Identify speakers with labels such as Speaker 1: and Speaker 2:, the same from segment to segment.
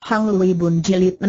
Speaker 1: Hang Lui Bun Jilid 6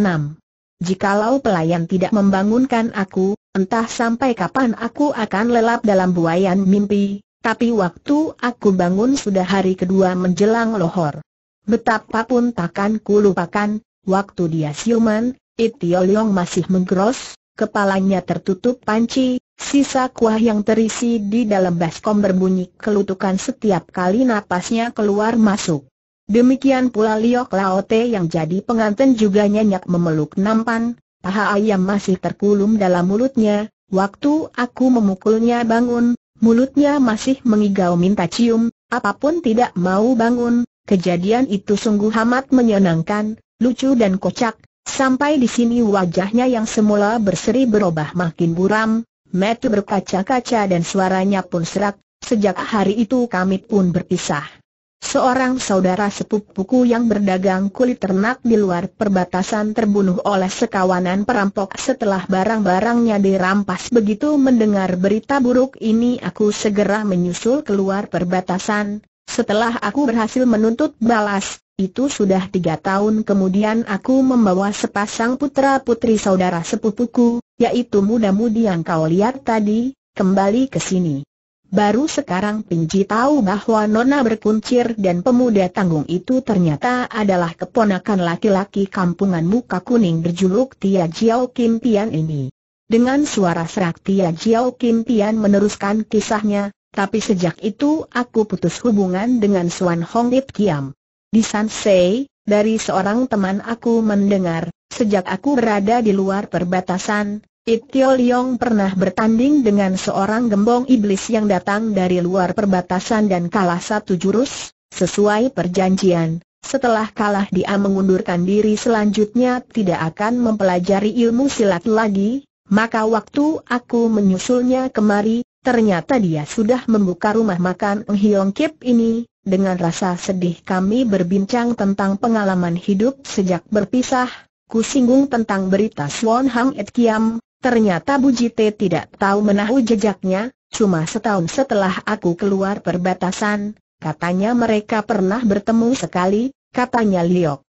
Speaker 1: Jikalau pelayan tidak membangunkan aku, entah sampai kapan aku akan lelap dalam buayan mimpi, tapi waktu aku bangun sudah hari kedua menjelang lohor. Betapapun takkan ku lupakan, waktu dia siuman, Itio Leong masih menggeros, kepalanya tertutup panci, sisa kuah yang terisi di dalam baskom berbunyi kelutukan setiap kali napasnya keluar masuk. Demikian pula Liok Laote yang jadi pengantin juga nyenyak memeluk nampan, paha ayam masih terkulum dalam mulutnya, waktu aku memukulnya bangun, mulutnya masih mengigau minta cium, apapun tidak mau bangun, kejadian itu sungguh amat menyenangkan, lucu dan kocak, sampai di sini wajahnya yang semula berseri berubah makin buram, metu berkaca-kaca dan suaranya pun serak, sejak hari itu kami pun berpisah. Seorang saudara sepupuku yang berdagang kulit ternak di luar perbatasan terbunuh oleh sekawanan perampok setelah barang-barangnya dirampas begitu mendengar berita buruk ini aku segera menyusul keluar perbatasan, setelah aku berhasil menuntut balas, itu sudah tiga tahun kemudian aku membawa sepasang putra-putri saudara sepupuku, yaitu muda-mudi yang kau lihat tadi, kembali ke sini. Baru sekarang Pinji tahu bahwa Nona berkuncir dan pemuda tanggung itu ternyata adalah keponakan laki-laki kampungan muka kuning berjuluk Tia Jiao Kim Pian ini. Dengan suara serak Tia Jiao Kim Pian meneruskan kisahnya, tapi sejak itu aku putus hubungan dengan Suan Hong Ip Kiam. Di Sansei, dari seorang teman aku mendengar, sejak aku berada di luar perbatasan, Itio Liong pernah bertanding dengan seorang gembong iblis yang datang dari luar perbatasan dan kalah satu jurus, sesuai perjanjian. Setelah kalah dia mengundurkan diri selanjutnya tidak akan mempelajari ilmu silat lagi, maka waktu aku menyusulnya kemari, ternyata dia sudah membuka rumah makan Hiong Kip ini. Dengan rasa sedih kami berbincang tentang pengalaman hidup sejak berpisah, Ku singgung tentang berita Swan Hang Et Kiam, Ternyata Bu Jite tidak tahu menahu jejaknya, cuma setahun setelah aku keluar perbatasan, katanya mereka pernah bertemu sekali, katanya Liok.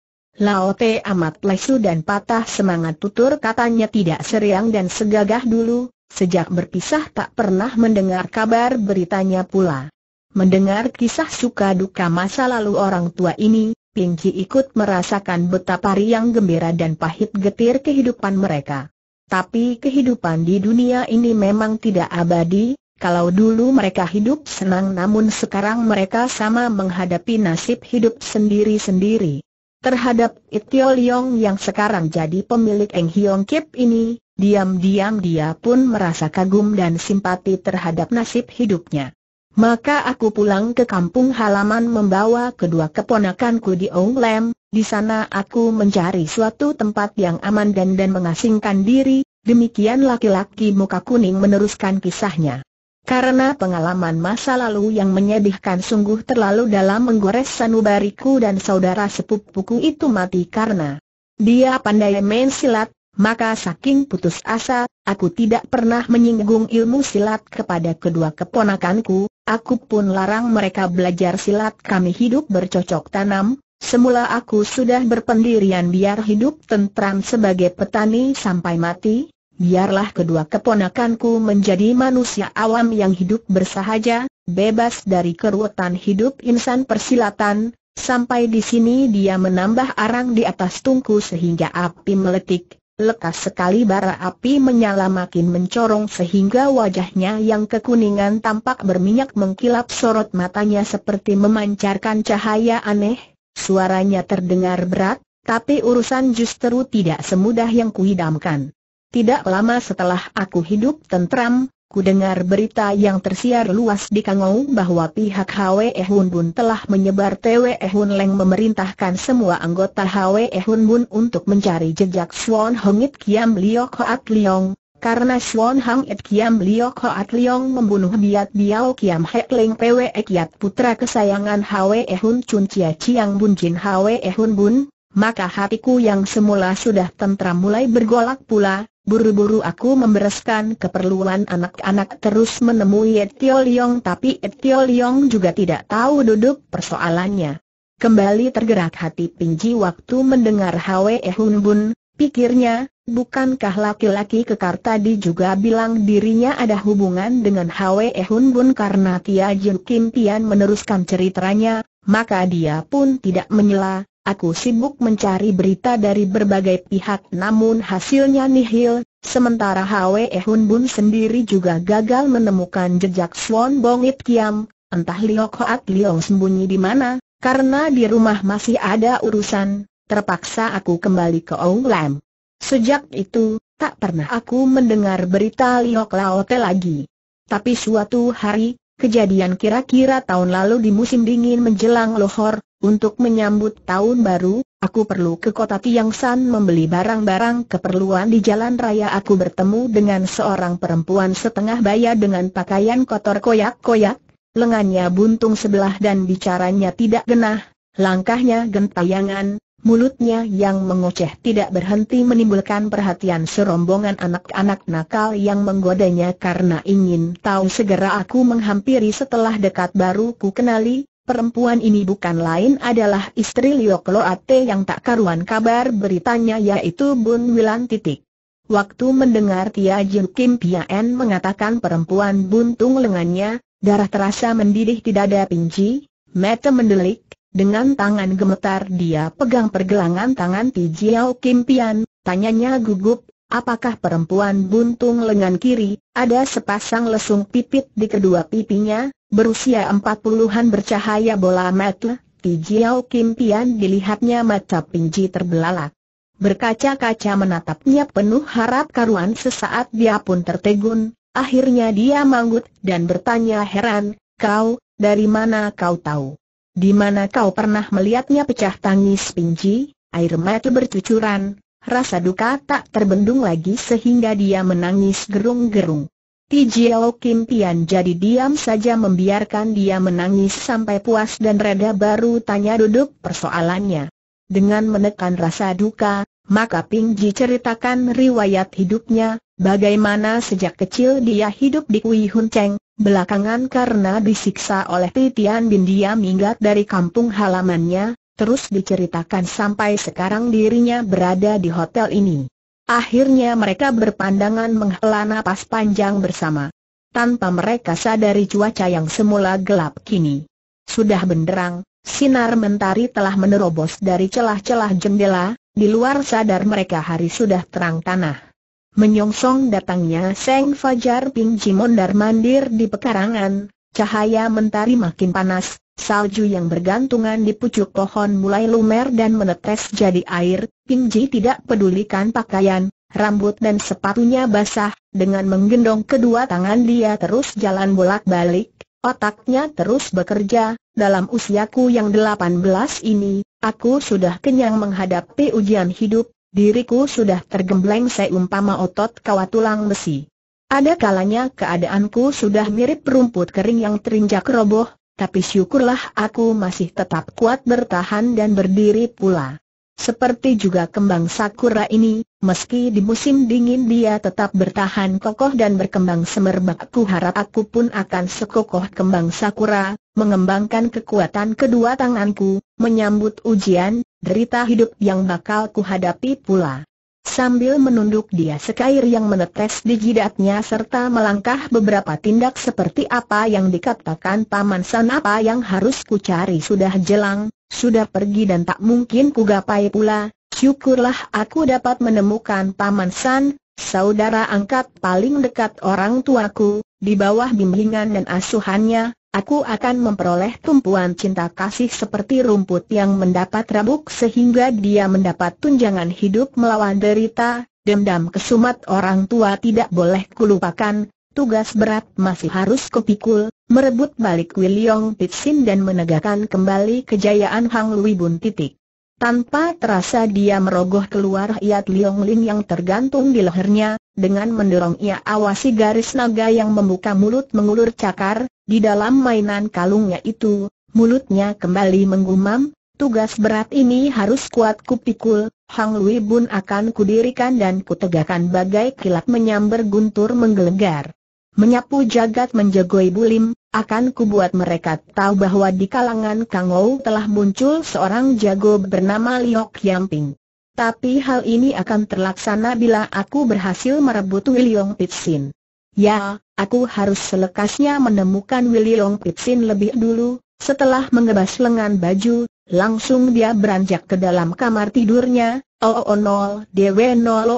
Speaker 1: Laote amat lesu dan patah semangat tutur katanya tidak seriang dan segagah dulu, sejak berpisah tak pernah mendengar kabar beritanya pula. Mendengar kisah suka duka masa lalu orang tua ini, Pinky ikut merasakan betapa riang gembira dan pahit getir kehidupan mereka. Tapi kehidupan di dunia ini memang tidak abadi, kalau dulu mereka hidup senang namun sekarang mereka sama menghadapi nasib hidup sendiri-sendiri. Terhadap Itio Liong yang sekarang jadi pemilik Eng Hiong Kip ini, diam-diam dia pun merasa kagum dan simpati terhadap nasib hidupnya. Maka aku pulang ke kampung halaman membawa kedua keponakanku di Ong Lem, di sana aku mencari suatu tempat yang aman dan dan mengasingkan diri, demikian laki-laki muka kuning meneruskan kisahnya. Karena pengalaman masa lalu yang menyedihkan sungguh terlalu dalam menggores sanubariku dan saudara sepupuku itu mati karena dia pandai main silat, maka saking putus asa, aku tidak pernah menyinggung ilmu silat kepada kedua keponakanku, Aku pun larang mereka belajar silat kami hidup bercocok tanam, semula aku sudah berpendirian biar hidup tentram sebagai petani sampai mati, biarlah kedua keponakanku menjadi manusia awam yang hidup bersahaja, bebas dari keruwetan hidup insan persilatan, sampai di sini dia menambah arang di atas tungku sehingga api meletik, Lekas sekali bara api menyala makin mencorong sehingga wajahnya yang kekuningan tampak berminyak mengkilap sorot matanya seperti memancarkan cahaya aneh, suaranya terdengar berat, tapi urusan justru tidak semudah yang kuidamkan. Tidak lama setelah aku hidup tentram, Kudengar berita yang tersiar luas di Kangou bahwa pihak Hwe Hun Bun telah menyebar Twe Hun Leng memerintahkan semua anggota Hwe Hun Bun untuk mencari jejak Swan Hongit Kiam Lio Koat Liong, karena Swan Hongit Kiam Lio Koat Liong membunuh Biat Biao Kiam Hek Leng Pwe Kiat putra kesayangan Hwe Hun Chun Chia Chiang Bun Jin Hwe Hun Bun, maka hatiku yang semula sudah tentram mulai bergolak pula, Buru-buru aku membereskan keperluan anak-anak terus menemui Etio Leong tapi Etio Leong juga tidak tahu duduk persoalannya. Kembali tergerak hati Pinji waktu mendengar Hwe Hun Bun, pikirnya, bukankah laki-laki kekar tadi juga bilang dirinya ada hubungan dengan Hwe Hun Bun karena Tia Jin Kim Pian meneruskan ceritanya, maka dia pun tidak menyela, Aku sibuk mencari berita dari berbagai pihak namun hasilnya nihil, sementara Hwe Hun Bun sendiri juga gagal menemukan jejak Swan Bong It Kiam, entah Liok Hoat Liong sembunyi di mana, karena di rumah masih ada urusan, terpaksa aku kembali ke Ong Lam. Sejak itu, tak pernah aku mendengar berita Lio Laote lagi. Tapi suatu hari, kejadian kira-kira tahun lalu di musim dingin menjelang Lohor, untuk menyambut tahun baru, aku perlu ke kota Tiang San membeli barang-barang keperluan di jalan raya aku bertemu dengan seorang perempuan setengah baya dengan pakaian kotor koyak-koyak, lengannya buntung sebelah dan bicaranya tidak genah, langkahnya gentayangan, mulutnya yang mengoceh tidak berhenti menimbulkan perhatian serombongan anak-anak nakal yang menggodanya karena ingin tahu segera aku menghampiri setelah dekat baru ku kenali, Perempuan ini bukan lain adalah istri Liok Loate yang tak karuan kabar beritanya yaitu Bun Wilan titik. Waktu mendengar Tia Jin Kim Pian mengatakan perempuan buntung lengannya, darah terasa mendidih di dada pinci, mata mendelik, dengan tangan gemetar dia pegang pergelangan tangan Ti Jiao Kim Pian, tanyanya gugup, apakah perempuan buntung lengan kiri, ada sepasang lesung pipit di kedua pipinya, berusia empat puluhan bercahaya bola mata, Ti Jiao Kim Pian dilihatnya mata pinji terbelalak. Berkaca-kaca menatapnya penuh harap karuan sesaat dia pun tertegun, akhirnya dia manggut dan bertanya heran, kau, dari mana kau tahu? Di mana kau pernah melihatnya pecah tangis pinji, air mata bercucuran, rasa duka tak terbendung lagi sehingga dia menangis gerung-gerung. Tijio Kim Tian jadi diam saja membiarkan dia menangis sampai puas dan reda baru tanya duduk persoalannya. Dengan menekan rasa duka, maka Ping Ji ceritakan riwayat hidupnya, bagaimana sejak kecil dia hidup di Kui Hun Cheng, belakangan karena disiksa oleh Titian Bin dia minggat dari kampung halamannya, terus diceritakan sampai sekarang dirinya berada di hotel ini. Akhirnya mereka berpandangan menghela napas panjang bersama. Tanpa mereka sadari cuaca yang semula gelap kini sudah benderang, sinar mentari telah menerobos dari celah-celah jendela, di luar sadar mereka hari sudah terang tanah. Menyongsong datangnya Seng Fajar Ping Jimon Darmandir di pekarangan, Cahaya mentari makin panas, salju yang bergantungan di pucuk pohon mulai lumer dan menetes jadi air, Pingji tidak pedulikan pakaian, rambut dan sepatunya basah, dengan menggendong kedua tangan dia terus jalan bolak-balik, otaknya terus bekerja, dalam usiaku yang 18 ini, aku sudah kenyang menghadapi ujian hidup, diriku sudah tergembleng seumpama otot kawat tulang besi. Ada kalanya keadaanku sudah mirip rumput kering yang terinjak roboh, tapi syukurlah aku masih tetap kuat bertahan dan berdiri pula. Seperti juga kembang sakura ini, meski di musim dingin dia tetap bertahan kokoh dan berkembang semerbak Aku harap aku pun akan sekokoh kembang sakura, mengembangkan kekuatan kedua tanganku, menyambut ujian, derita hidup yang bakal kuhadapi pula Sambil menunduk dia sekair yang menetes di jidatnya serta melangkah beberapa tindak seperti apa yang dikatakan Paman San apa yang harus ku cari sudah jelang, sudah pergi dan tak mungkin ku gapai pula, syukurlah aku dapat menemukan Paman San, saudara angkat paling dekat orang tuaku, di bawah bimbingan dan asuhannya, Aku akan memperoleh tumpuan cinta kasih seperti rumput yang mendapat rabuk sehingga dia mendapat tunjangan hidup melawan derita, dendam kesumat orang tua tidak boleh kulupakan, tugas berat masih harus kupikul, merebut balik William Pitsin dan menegakkan kembali kejayaan Hang Lui Bun titik. Tanpa terasa dia merogoh keluar hiat Liong Ling yang tergantung di lehernya, dengan mendorong ia awasi garis naga yang membuka mulut mengulur cakar, di dalam mainan kalungnya itu, mulutnya kembali menggumam, tugas berat ini harus kuat kupikul, Hang Lui Bun akan kudirikan dan kutegakkan bagai kilat menyambar guntur menggelegar. Menyapu jagat menjagoi bulim, akan kubuat mereka tahu bahwa di kalangan Kang Ou telah muncul seorang jago bernama Liok Yamping. Tapi hal ini akan terlaksana bila aku berhasil merebut Wiliong Pitsin. Ya, aku harus selekasnya menemukan Willy Long Pitsin lebih dulu, setelah mengebas lengan baju, langsung dia beranjak ke dalam kamar tidurnya, Oh oo oh, nol, dw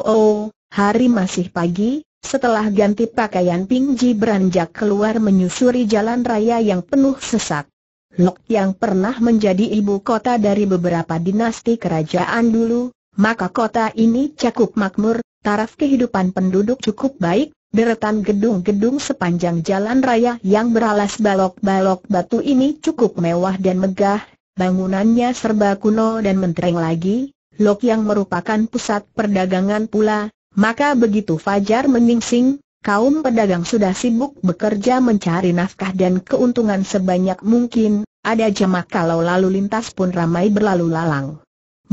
Speaker 1: oh. hari masih pagi, setelah ganti pakaian Ping beranjak keluar menyusuri jalan raya yang penuh sesak. Lok yang pernah menjadi ibu kota dari beberapa dinasti kerajaan dulu, maka kota ini cakup makmur, taraf kehidupan penduduk cukup baik, Deretan gedung-gedung sepanjang jalan raya yang beralas balok-balok batu ini cukup mewah dan megah, bangunannya serba kuno dan mentereng lagi, Lok yang merupakan pusat perdagangan pula, maka begitu Fajar meningsing, kaum pedagang sudah sibuk bekerja mencari nafkah dan keuntungan sebanyak mungkin, ada jamak kalau lalu lintas pun ramai berlalu lalang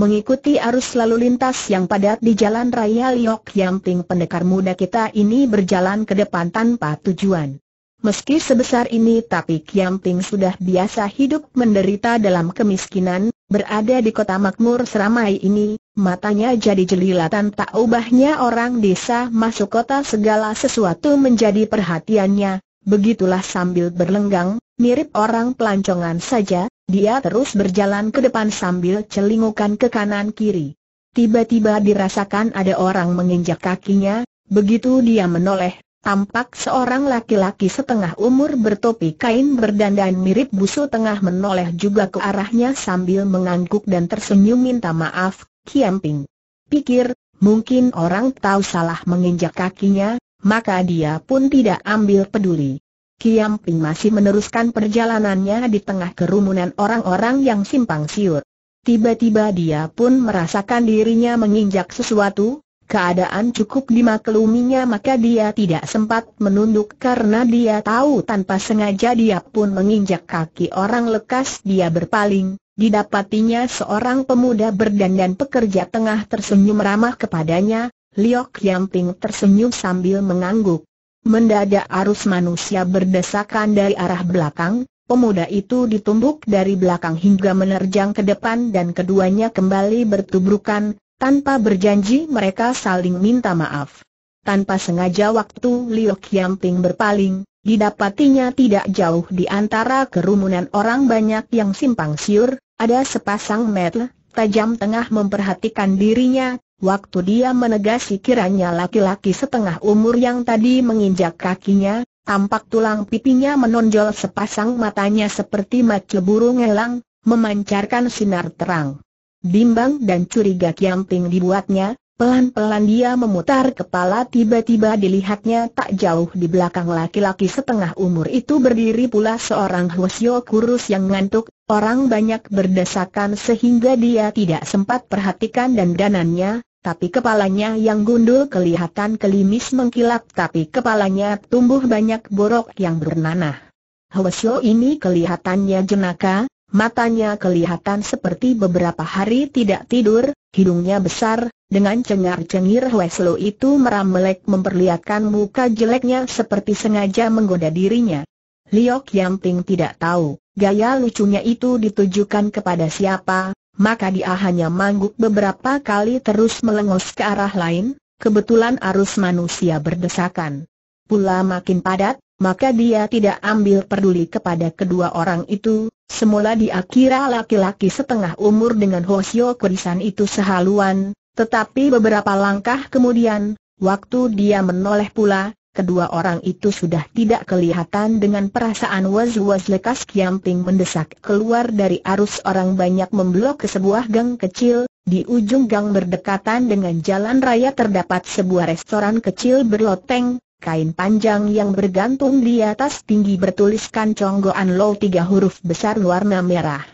Speaker 1: mengikuti arus lalu lintas yang padat di jalan raya Liok Yamping pendekar muda kita ini berjalan ke depan tanpa tujuan. Meski sebesar ini tapi Kiamping sudah biasa hidup menderita dalam kemiskinan, berada di kota makmur seramai ini, matanya jadi jelilatan tak ubahnya orang desa masuk kota segala sesuatu menjadi perhatiannya, begitulah sambil berlenggang, mirip orang pelancongan saja, dia terus berjalan ke depan sambil celingukan ke kanan kiri. Tiba-tiba dirasakan ada orang menginjak kakinya, begitu dia menoleh, tampak seorang laki-laki setengah umur bertopi kain berdandan mirip busu tengah menoleh juga ke arahnya sambil mengangguk dan tersenyum minta maaf, Kiamping. Pikir, mungkin orang tahu salah menginjak kakinya, maka dia pun tidak ambil peduli. Kiam Ping masih meneruskan perjalanannya di tengah kerumunan orang-orang yang simpang siur. Tiba-tiba dia pun merasakan dirinya menginjak sesuatu, keadaan cukup dimakluminya maka dia tidak sempat menunduk karena dia tahu tanpa sengaja dia pun menginjak kaki orang lekas dia berpaling, didapatinya seorang pemuda berdandan pekerja tengah tersenyum ramah kepadanya, Liok Yamping tersenyum sambil mengangguk. Mendadak arus manusia berdesakan dari arah belakang, pemuda itu ditumbuk dari belakang hingga menerjang ke depan dan keduanya kembali bertubrukan, tanpa berjanji mereka saling minta maaf. Tanpa sengaja waktu Liu Qiangping berpaling, didapatinya tidak jauh di antara kerumunan orang banyak yang simpang siur, ada sepasang metel tajam tengah memperhatikan dirinya, Waktu dia menegasi kiranya laki-laki setengah umur yang tadi menginjak kakinya, tampak tulang pipinya menonjol sepasang matanya seperti macu burung elang, memancarkan sinar terang. Bimbang dan curiga Kiamping dibuatnya, Pelan-pelan dia memutar kepala tiba-tiba dilihatnya tak jauh di belakang laki-laki setengah umur itu berdiri pula seorang Hwasyo kurus yang ngantuk, orang banyak berdesakan sehingga dia tidak sempat perhatikan dandanannya, tapi kepalanya yang gundul kelihatan kelimis mengkilap tapi kepalanya tumbuh banyak borok yang bernanah. Hwasyo ini kelihatannya jenaka, matanya kelihatan seperti beberapa hari tidak tidur, hidungnya besar, dengan cengar-cengir Hwasyo itu meramelek memperlihatkan muka jeleknya seperti sengaja menggoda dirinya. Liok Yang Ping tidak tahu, gaya lucunya itu ditujukan kepada siapa, maka dia hanya mangguk beberapa kali terus melengos ke arah lain, kebetulan arus manusia berdesakan. Pula makin padat, maka dia tidak ambil peduli kepada kedua orang itu, semula dia kira laki-laki setengah umur dengan Hosio Kurisan itu sehaluan, tetapi beberapa langkah kemudian, waktu dia menoleh pula, kedua orang itu sudah tidak kelihatan dengan perasaan was-was lekas Kiamping mendesak keluar dari arus orang banyak memblok ke sebuah gang kecil, di ujung gang berdekatan dengan jalan raya terdapat sebuah restoran kecil berloteng, kain panjang yang bergantung di atas tinggi bertuliskan conggoan loh tiga huruf besar warna merah.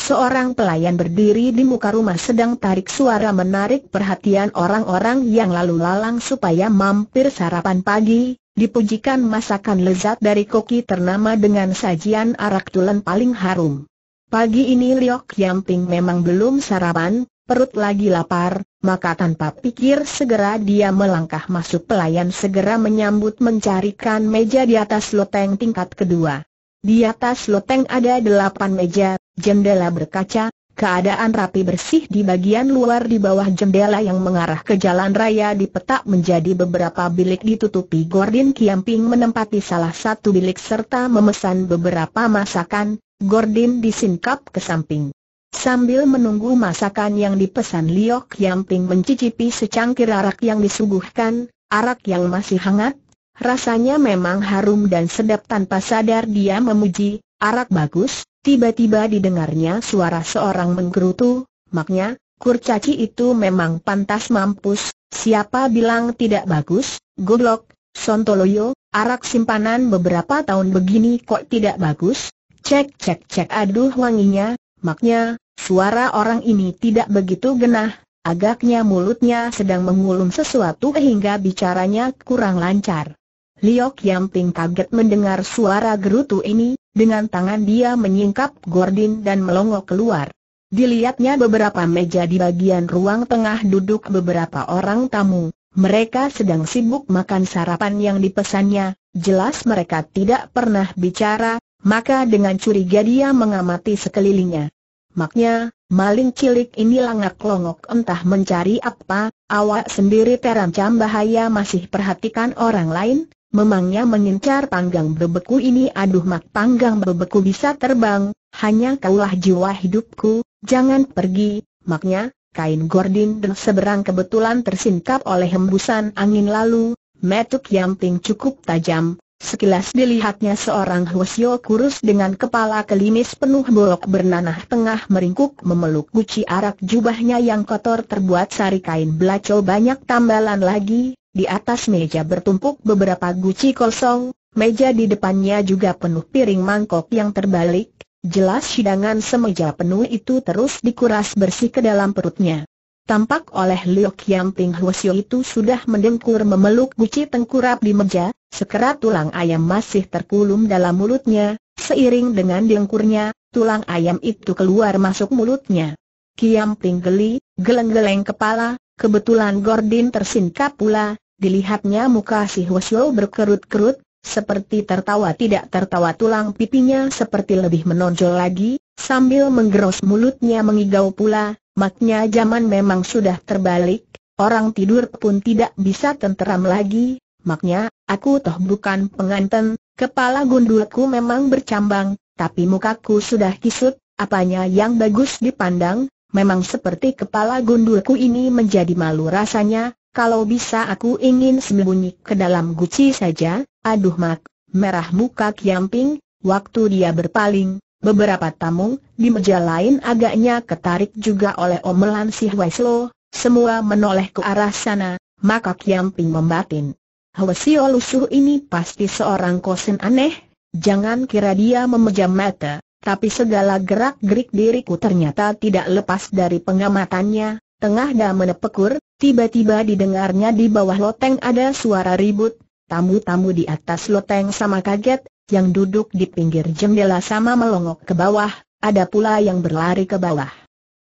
Speaker 1: Seorang pelayan berdiri di muka rumah sedang tarik suara menarik perhatian orang-orang yang lalu lalang supaya mampir sarapan pagi, dipujikan masakan lezat dari koki ternama dengan sajian arak tulen paling harum. Pagi ini Liok Yamping memang belum sarapan, perut lagi lapar, maka tanpa pikir segera dia melangkah masuk pelayan segera menyambut mencarikan meja di atas loteng tingkat kedua. Di atas loteng ada delapan meja, jendela berkaca, keadaan rapi bersih di bagian luar di bawah jendela yang mengarah ke jalan raya dipetak menjadi beberapa bilik ditutupi Gordon Kiamping menempati salah satu bilik serta memesan beberapa masakan, Gordon disingkap ke samping. Sambil menunggu masakan yang dipesan Liok Kiamping mencicipi secangkir arak yang disuguhkan, arak yang masih hangat, rasanya memang harum dan sedap tanpa sadar dia memuji, Arak bagus, tiba-tiba didengarnya suara seorang menggerutu, maknya, kurcaci itu memang pantas mampus, siapa bilang tidak bagus, goblok, sontoloyo, arak simpanan beberapa tahun begini kok tidak bagus, cek cek cek aduh wanginya, maknya, suara orang ini tidak begitu genah, agaknya mulutnya sedang mengulum sesuatu hingga bicaranya kurang lancar. Liok Ting kaget mendengar suara gerutu ini, dengan tangan dia menyingkap gordin dan melongok keluar. Dilihatnya beberapa meja di bagian ruang tengah duduk beberapa orang tamu, mereka sedang sibuk makan sarapan yang dipesannya, jelas mereka tidak pernah bicara, maka dengan curiga dia mengamati sekelilingnya. Maknya, maling cilik ini langak longok entah mencari apa, awak sendiri terancam bahaya masih perhatikan orang lain, Memangnya mengincar panggang bebeku ini aduh mak panggang bebeku bisa terbang, hanya kaulah jiwa hidupku, jangan pergi, maknya, kain gordin dan seberang kebetulan tersingkap oleh hembusan angin lalu, metuk yang ting cukup tajam, sekilas dilihatnya seorang Hwasyo kurus dengan kepala kelimis penuh bolok bernanah tengah meringkuk memeluk guci arak jubahnya yang kotor terbuat sari kain belaco banyak tambalan lagi, di atas meja bertumpuk beberapa guci kosong, meja di depannya juga penuh piring mangkok yang terbalik, jelas hidangan semeja penuh itu terus dikuras bersih ke dalam perutnya. Tampak oleh Liu Qiangping Huosio itu sudah mendengkur memeluk guci tengkurap di meja, sekerat tulang ayam masih terkulum dalam mulutnya, seiring dengan dengkurnya, tulang ayam itu keluar masuk mulutnya. Qiangping geli, geleng-geleng kepala, Kebetulan Gordin tersingkap pula, dilihatnya muka si Hwasyo berkerut-kerut, seperti tertawa tidak tertawa tulang pipinya seperti lebih menonjol lagi, sambil menggeros mulutnya mengigau pula, maknya zaman memang sudah terbalik, orang tidur pun tidak bisa tenteram lagi, maknya, aku toh bukan penganten, kepala gundulku memang bercambang, tapi mukaku sudah kisut, apanya yang bagus dipandang, memang seperti kepala gundulku ini menjadi malu rasanya, kalau bisa aku ingin sembunyi ke dalam guci saja, aduh mak, merah muka kiamping, waktu dia berpaling, beberapa tamu, di meja lain agaknya ketarik juga oleh omelan si Hweslo, semua menoleh ke arah sana, maka kiamping membatin. Hwasio lusuh ini pasti seorang kosen aneh, jangan kira dia memejam mata, tapi segala gerak-gerik diriku ternyata tidak lepas dari pengamatannya, tengah dah menepekur, tiba-tiba didengarnya di bawah loteng ada suara ribut, tamu-tamu di atas loteng sama kaget, yang duduk di pinggir jendela sama melongok ke bawah, ada pula yang berlari ke bawah.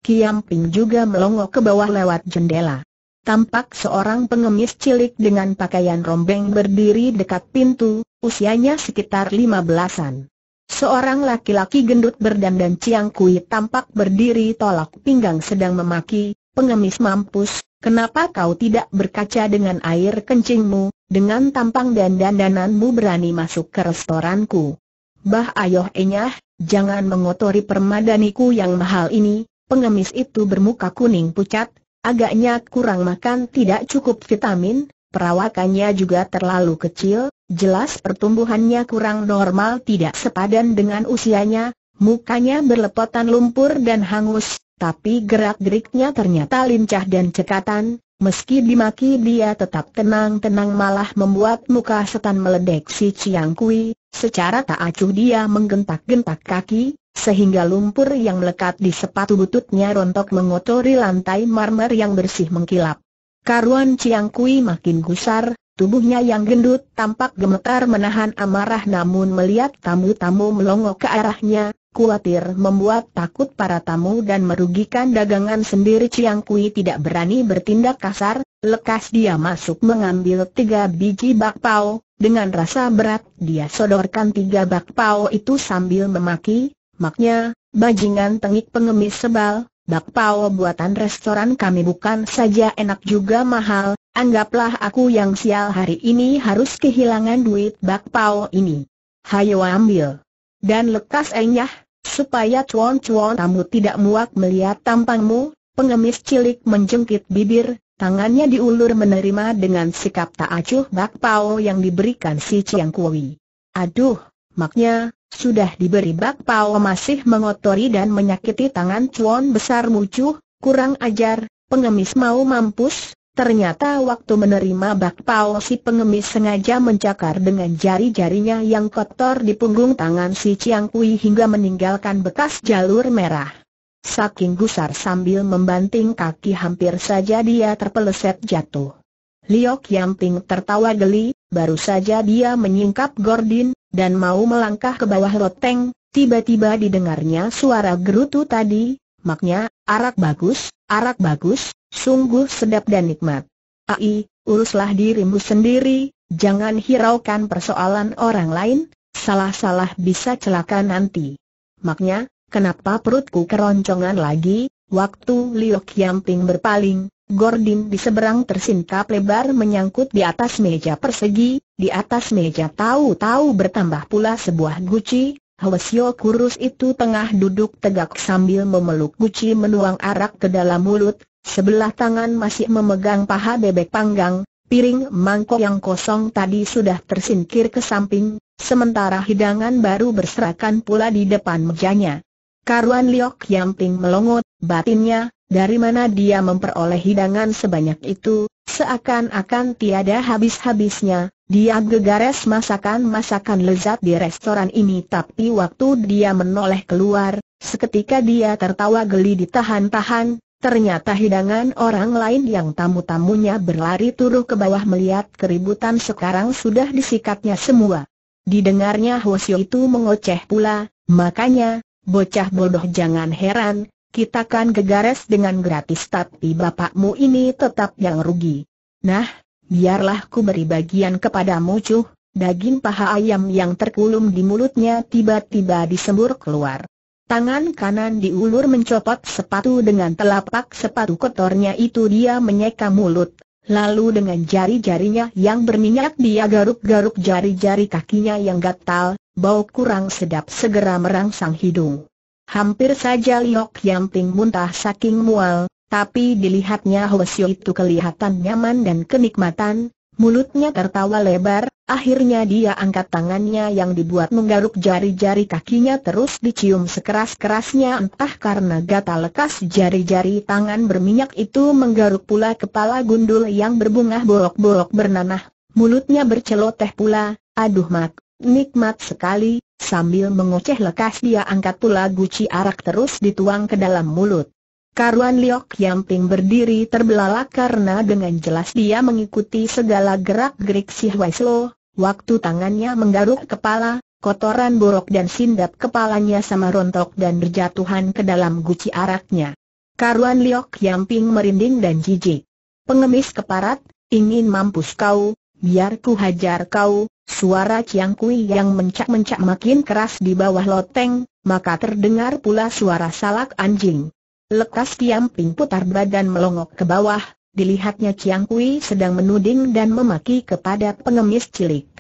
Speaker 1: Kiam Ping juga melongok ke bawah lewat jendela. Tampak seorang pengemis cilik dengan pakaian rombeng berdiri dekat pintu, usianya sekitar lima belasan. Seorang laki-laki gendut berdandan ciangkui tampak berdiri tolak pinggang sedang memaki, pengemis mampus, kenapa kau tidak berkaca dengan air kencingmu, dengan tampang dan dandananmu berani masuk ke restoranku. Bah ayoh enyah, jangan mengotori permadaniku yang mahal ini, pengemis itu bermuka kuning pucat, agaknya kurang makan tidak cukup vitamin, Perawakannya juga terlalu kecil, jelas pertumbuhannya kurang normal tidak sepadan dengan usianya, mukanya berlepotan lumpur dan hangus, tapi gerak-geriknya ternyata lincah dan cekatan, meski dimaki dia tetap tenang-tenang malah membuat muka setan meledek si Chiang Kui, secara tak acuh dia menggentak-gentak kaki, sehingga lumpur yang melekat di sepatu bututnya rontok mengotori lantai marmer yang bersih mengkilap. Karuan Chiang Kui makin gusar, tubuhnya yang gendut tampak gemetar menahan amarah namun melihat tamu-tamu melongo ke arahnya, khawatir membuat takut para tamu dan merugikan dagangan sendiri Chiang Kui tidak berani bertindak kasar, lekas dia masuk mengambil tiga biji bakpao, dengan rasa berat dia sodorkan tiga bakpao itu sambil memaki, maknya, bajingan tengik pengemis sebal, bakpao buatan restoran kami bukan saja enak juga mahal, anggaplah aku yang sial hari ini harus kehilangan duit bakpao ini. Hayo ambil. Dan lekas enyah, supaya cuan-cuan tamu tidak muak melihat tampangmu, pengemis cilik menjengkit bibir, tangannya diulur menerima dengan sikap tak acuh bakpao yang diberikan si Chiang Kui. Aduh, maknya, sudah diberi bakpao masih mengotori dan menyakiti tangan cuan besar mucuh, kurang ajar, pengemis mau mampus, Ternyata waktu menerima bakpao si pengemis sengaja mencakar dengan jari-jarinya yang kotor di punggung tangan si Chiang Kui hingga meninggalkan bekas jalur merah. Saking gusar sambil membanting kaki hampir saja dia terpeleset jatuh. Liok Yamping tertawa geli, Baru saja dia menyingkap Gordin, dan mau melangkah ke bawah loteng, tiba-tiba didengarnya suara gerutu tadi, maknya, arak bagus, arak bagus, sungguh sedap dan nikmat. Ai, uruslah dirimu sendiri, jangan hiraukan persoalan orang lain, salah-salah bisa celaka nanti. Maknya, kenapa perutku keroncongan lagi, waktu Liu Kiamping berpaling, Gordin di seberang tersingkap lebar menyangkut di atas meja persegi, di atas meja tahu-tahu bertambah pula sebuah guci, Hwasyo kurus itu tengah duduk tegak sambil memeluk guci menuang arak ke dalam mulut, sebelah tangan masih memegang paha bebek panggang, piring mangkok yang kosong tadi sudah tersingkir ke samping, sementara hidangan baru berserakan pula di depan mejanya. Karuan Liok Yamping melongot, batinnya, dari mana dia memperoleh hidangan sebanyak itu, seakan-akan tiada habis-habisnya, dia gegares masakan-masakan lezat di restoran ini tapi waktu dia menoleh keluar, seketika dia tertawa geli ditahan-tahan, ternyata hidangan orang lain yang tamu-tamunya berlari turun ke bawah melihat keributan sekarang sudah disikatnya semua. Didengarnya Hwasyo itu mengoceh pula, makanya, bocah bodoh jangan heran, kita kan gegares dengan gratis tapi bapakmu ini tetap yang rugi. Nah, biarlah ku beri bagian kepadamu cuh. Daging paha ayam yang terkulum di mulutnya tiba-tiba disembur keluar. Tangan kanan diulur mencopot sepatu dengan telapak sepatu kotornya itu dia menyeka mulut. Lalu dengan jari-jarinya yang berminyak dia garuk-garuk jari-jari kakinya yang gatal, bau kurang sedap segera merangsang hidung. Hampir saja Liok yang Yamping muntah saking mual, tapi dilihatnya Hwasyo itu kelihatan nyaman dan kenikmatan, mulutnya tertawa lebar, akhirnya dia angkat tangannya yang dibuat menggaruk jari-jari kakinya terus dicium sekeras-kerasnya entah karena gatal lekas jari-jari tangan berminyak itu menggaruk pula kepala gundul yang berbunga bolok-bolok bernanah, mulutnya berceloteh pula, aduh mak, Nikmat sekali, sambil mengoceh lekas dia angkat pula guci arak terus dituang ke dalam mulut. Karuan Liok Yamping berdiri terbelalak karena dengan jelas dia mengikuti segala gerak-gerik si Hwai waktu tangannya menggaruk kepala, kotoran borok dan sindap kepalanya sama rontok dan berjatuhan ke dalam guci araknya. Karuan Liok Yamping merinding dan jijik. Pengemis keparat, ingin mampus kau, biar ku hajar kau, Suara Chiang Kui yang mencak-mencak makin keras di bawah loteng, maka terdengar pula suara salak anjing. Lekas Kiam Ping putar badan melongok ke bawah, dilihatnya Chiang Kui sedang menuding dan memaki kepada pengemis cilik.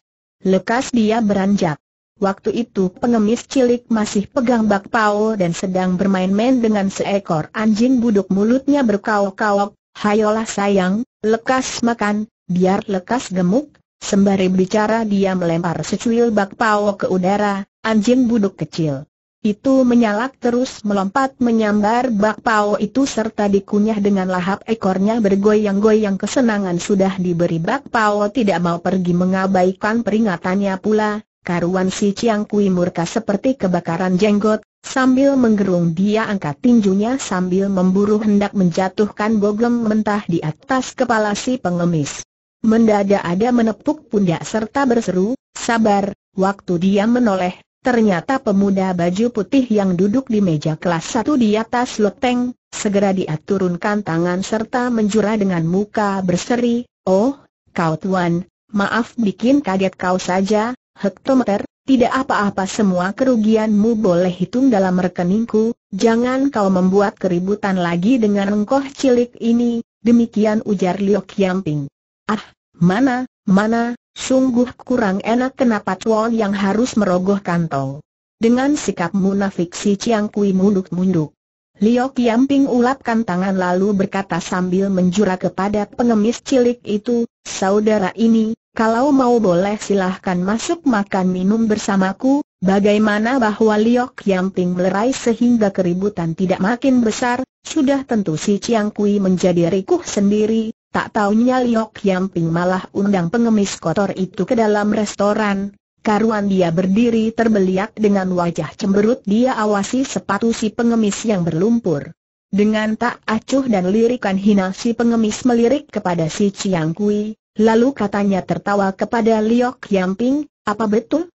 Speaker 1: Lekas dia beranjak. Waktu itu pengemis cilik masih pegang bakpao dan sedang bermain-main dengan seekor anjing buduk mulutnya berkaok-kaok, hayolah sayang, lekas makan, biar lekas gemuk, Sembari bicara dia melempar secuil bakpao ke udara, anjing buduk kecil. Itu menyalak terus melompat menyambar bakpao itu serta dikunyah dengan lahap ekornya bergoyang-goyang kesenangan sudah diberi bakpao tidak mau pergi mengabaikan peringatannya pula, karuan si Chiang Kui murka seperti kebakaran jenggot, Sambil menggerung dia angkat tinjunya sambil memburu hendak menjatuhkan bogem mentah di atas kepala si pengemis. Mendadak ada menepuk pundak serta berseru, sabar, waktu dia menoleh, ternyata pemuda baju putih yang duduk di meja kelas satu di atas loteng, segera dia turunkan tangan serta menjura dengan muka berseri, oh, kau tuan, maaf bikin kaget kau saja, hektometer, tidak apa-apa semua kerugianmu boleh hitung dalam rekeningku, jangan kau membuat keributan lagi dengan engkoh cilik ini, demikian ujar Liu Yamping. Ah, mana, mana, sungguh kurang enak kenapa Chuan yang harus merogoh kantong. Dengan sikap munafik si Chiang Kui munduk-munduk. Liu Yamping ulapkan tangan lalu berkata sambil menjura kepada pengemis cilik itu, saudara ini, kalau mau boleh silahkan masuk makan minum bersamaku, Bagaimana bahwa Liok Yamping melerai sehingga keributan tidak makin besar, sudah tentu si Chiang Kui menjadi rikuh sendiri, Tak tahunya Liok Yamping malah undang pengemis kotor itu ke dalam restoran, Karuan dia berdiri terbeliak dengan wajah cemberut dia awasi sepatu si pengemis yang berlumpur. Dengan tak acuh dan lirikan hina si pengemis melirik kepada si Chiang Kui, lalu katanya tertawa kepada Liok Yamping, apa betul?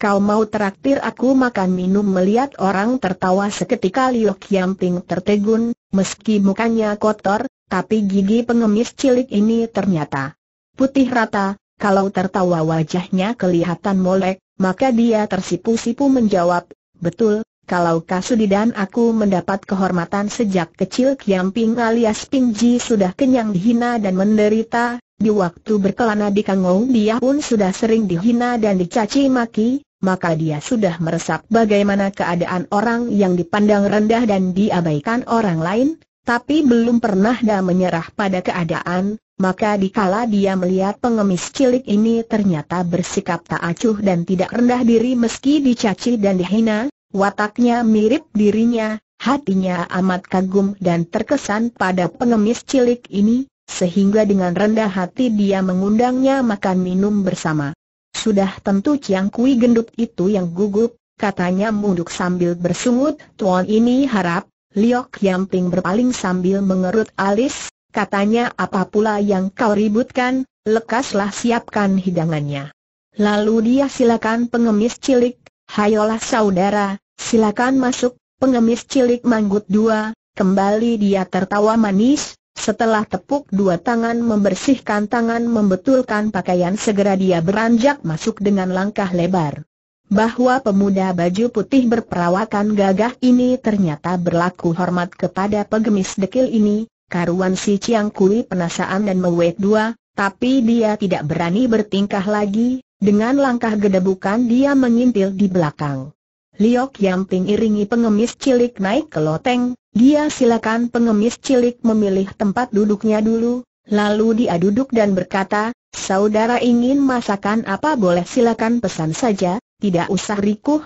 Speaker 1: Kau mau traktir aku makan minum melihat orang tertawa seketika Liok Yamping tertegun, meski mukanya kotor, tapi gigi pengemis cilik ini ternyata putih rata, kalau tertawa wajahnya kelihatan molek, maka dia tersipu-sipu menjawab, betul, kalau Kasudi dan aku mendapat kehormatan sejak kecil Kiamping alias Pingji sudah kenyang dihina dan menderita, di waktu berkelana di Kangou dia pun sudah sering dihina dan dicaci maki, maka dia sudah meresap bagaimana keadaan orang yang dipandang rendah dan diabaikan orang lain, tapi belum pernah dia menyerah pada keadaan, maka dikala dia melihat pengemis cilik ini ternyata bersikap tak acuh dan tidak rendah diri meski dicaci dan dihina, wataknya mirip dirinya, hatinya amat kagum dan terkesan pada pengemis cilik ini, sehingga dengan rendah hati dia mengundangnya makan minum bersama. Sudah tentu Ciang Kui gendut itu yang gugup, katanya munduk sambil bersungut, tuan ini harap Liok Yamping berpaling sambil mengerut alis, katanya apa pula yang kau ributkan, lekaslah siapkan hidangannya. Lalu dia silakan pengemis cilik, hayolah saudara, silakan masuk, pengemis cilik manggut dua, kembali dia tertawa manis, setelah tepuk dua tangan membersihkan tangan membetulkan pakaian segera dia beranjak masuk dengan langkah lebar bahwa pemuda baju putih berperawakan gagah ini ternyata berlaku hormat kepada pegemis dekil ini, karuan si Chiang Kui penasaran dan mewet dua, tapi dia tidak berani bertingkah lagi, dengan langkah gedebukan dia mengintil di belakang. Liok yang iringi pengemis cilik naik ke loteng, dia silakan pengemis cilik memilih tempat duduknya dulu, lalu dia duduk dan berkata, Saudara ingin masakan apa boleh silakan pesan saja, tidak usah rikuh,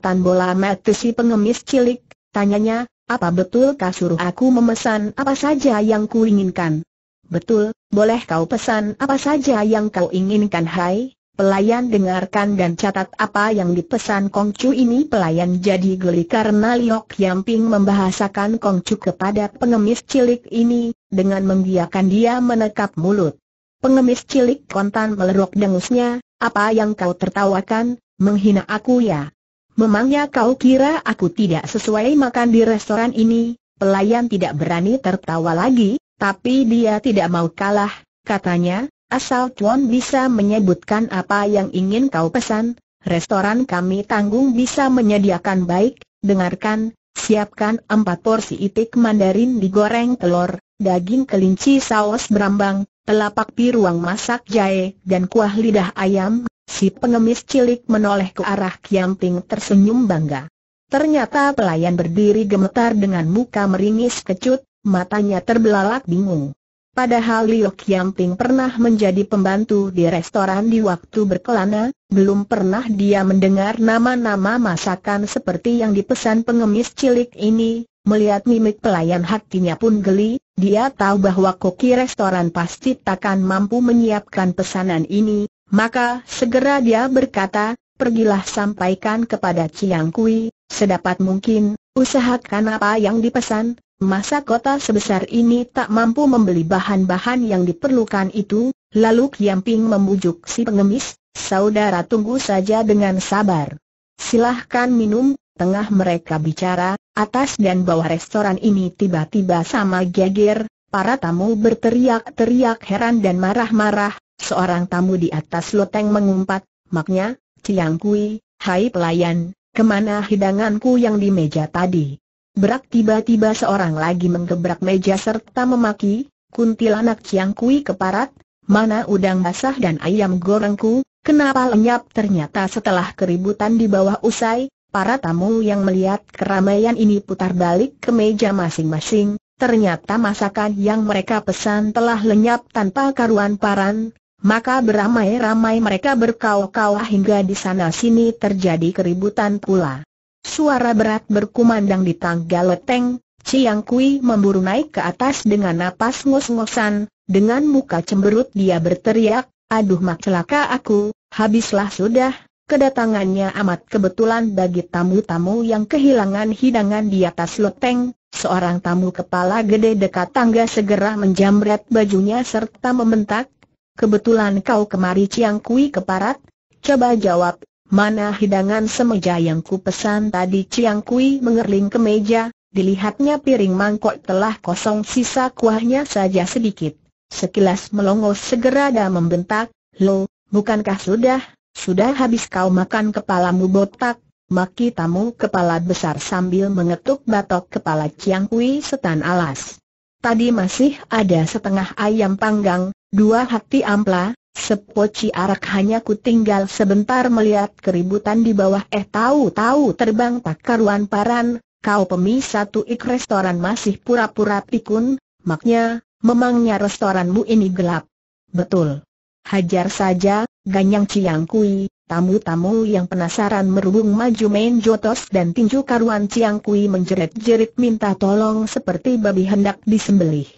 Speaker 1: tan bola mati si pengemis cilik, tanyanya, apa betul kau suruh aku memesan apa saja yang ku inginkan? Betul, boleh kau pesan apa saja yang kau inginkan hai? Pelayan dengarkan dan catat apa yang dipesan Kongcu ini pelayan jadi geli karena Liok Yamping membahasakan Kongcu kepada pengemis cilik ini, dengan menggiakan dia menekap mulut. Pengemis cilik kontan melerok dengusnya, apa yang kau tertawakan, menghina aku ya? Memangnya kau kira aku tidak sesuai makan di restoran ini? Pelayan tidak berani tertawa lagi, tapi dia tidak mau kalah, katanya, asal Tuan bisa menyebutkan apa yang ingin kau pesan, restoran kami tanggung bisa menyediakan baik, dengarkan, siapkan empat porsi itik mandarin digoreng telur, daging kelinci saus berambang, telapak piruang masak jahe dan kuah lidah ayam, si pengemis cilik menoleh ke arah Kiamping tersenyum bangga. Ternyata pelayan berdiri gemetar dengan muka meringis kecut, matanya terbelalak bingung. Padahal Liu Kiamping pernah menjadi pembantu di restoran di waktu berkelana, belum pernah dia mendengar nama-nama masakan seperti yang dipesan pengemis cilik ini, melihat mimik pelayan hatinya pun geli, dia tahu bahwa koki restoran pasti takkan mampu menyiapkan pesanan ini, maka segera dia berkata, pergilah sampaikan kepada Chiang Kui, sedapat mungkin, usahakan apa yang dipesan, masa kota sebesar ini tak mampu membeli bahan-bahan yang diperlukan itu, lalu Kiam Ping membujuk si pengemis, saudara tunggu saja dengan sabar. Silahkan minum, tengah mereka bicara, atas dan bawah restoran ini tiba-tiba sama geger, para tamu berteriak-teriak heran dan marah-marah, seorang tamu di atas loteng mengumpat, maknya, Ciang Kui, hai pelayan, kemana hidanganku yang di meja tadi? Berak tiba-tiba seorang lagi menggebrak meja serta memaki, kuntilanak Ciang Kui keparat, mana udang basah dan ayam gorengku, kenapa lenyap ternyata setelah keributan di bawah usai, Para tamu yang melihat keramaian ini putar balik ke meja masing-masing, ternyata masakan yang mereka pesan telah lenyap tanpa karuan paran, maka beramai-ramai mereka berkau-kau hingga di sana-sini terjadi keributan pula. Suara berat berkumandang di tangga leteng, Ciang Kui memburu naik ke atas dengan napas ngos-ngosan, dengan muka cemberut dia berteriak, Aduh mak celaka aku, habislah sudah, Kedatangannya amat kebetulan bagi tamu-tamu yang kehilangan hidangan di atas loteng, seorang tamu kepala gede dekat tangga segera menjamret bajunya serta membentak, kebetulan kau kemari Ciang Kui keparat, coba jawab, mana hidangan semeja yang ku pesan tadi Ciang Kui mengerling ke meja, dilihatnya piring mangkok telah kosong sisa kuahnya saja sedikit, sekilas melongos segera dan membentak, lo, bukankah sudah? Sudah habis kau makan kepalamu botak, maki tamu kepala besar sambil mengetuk batok kepala Chiang Kui setan alas. Tadi masih ada setengah ayam panggang, dua hati ampla, sepoci arak hanya ku tinggal sebentar melihat keributan di bawah eh tahu-tahu terbang tak karuan paran, kau pemis satu ik restoran masih pura-pura pikun, maknya, memangnya restoranmu ini gelap. Betul. Hajar saja, Ganyang Chiang Kui, tamu-tamu yang penasaran merubung maju main jotos dan tinju karuan Chiang Kui menjerit-jerit minta tolong seperti babi hendak disembelih.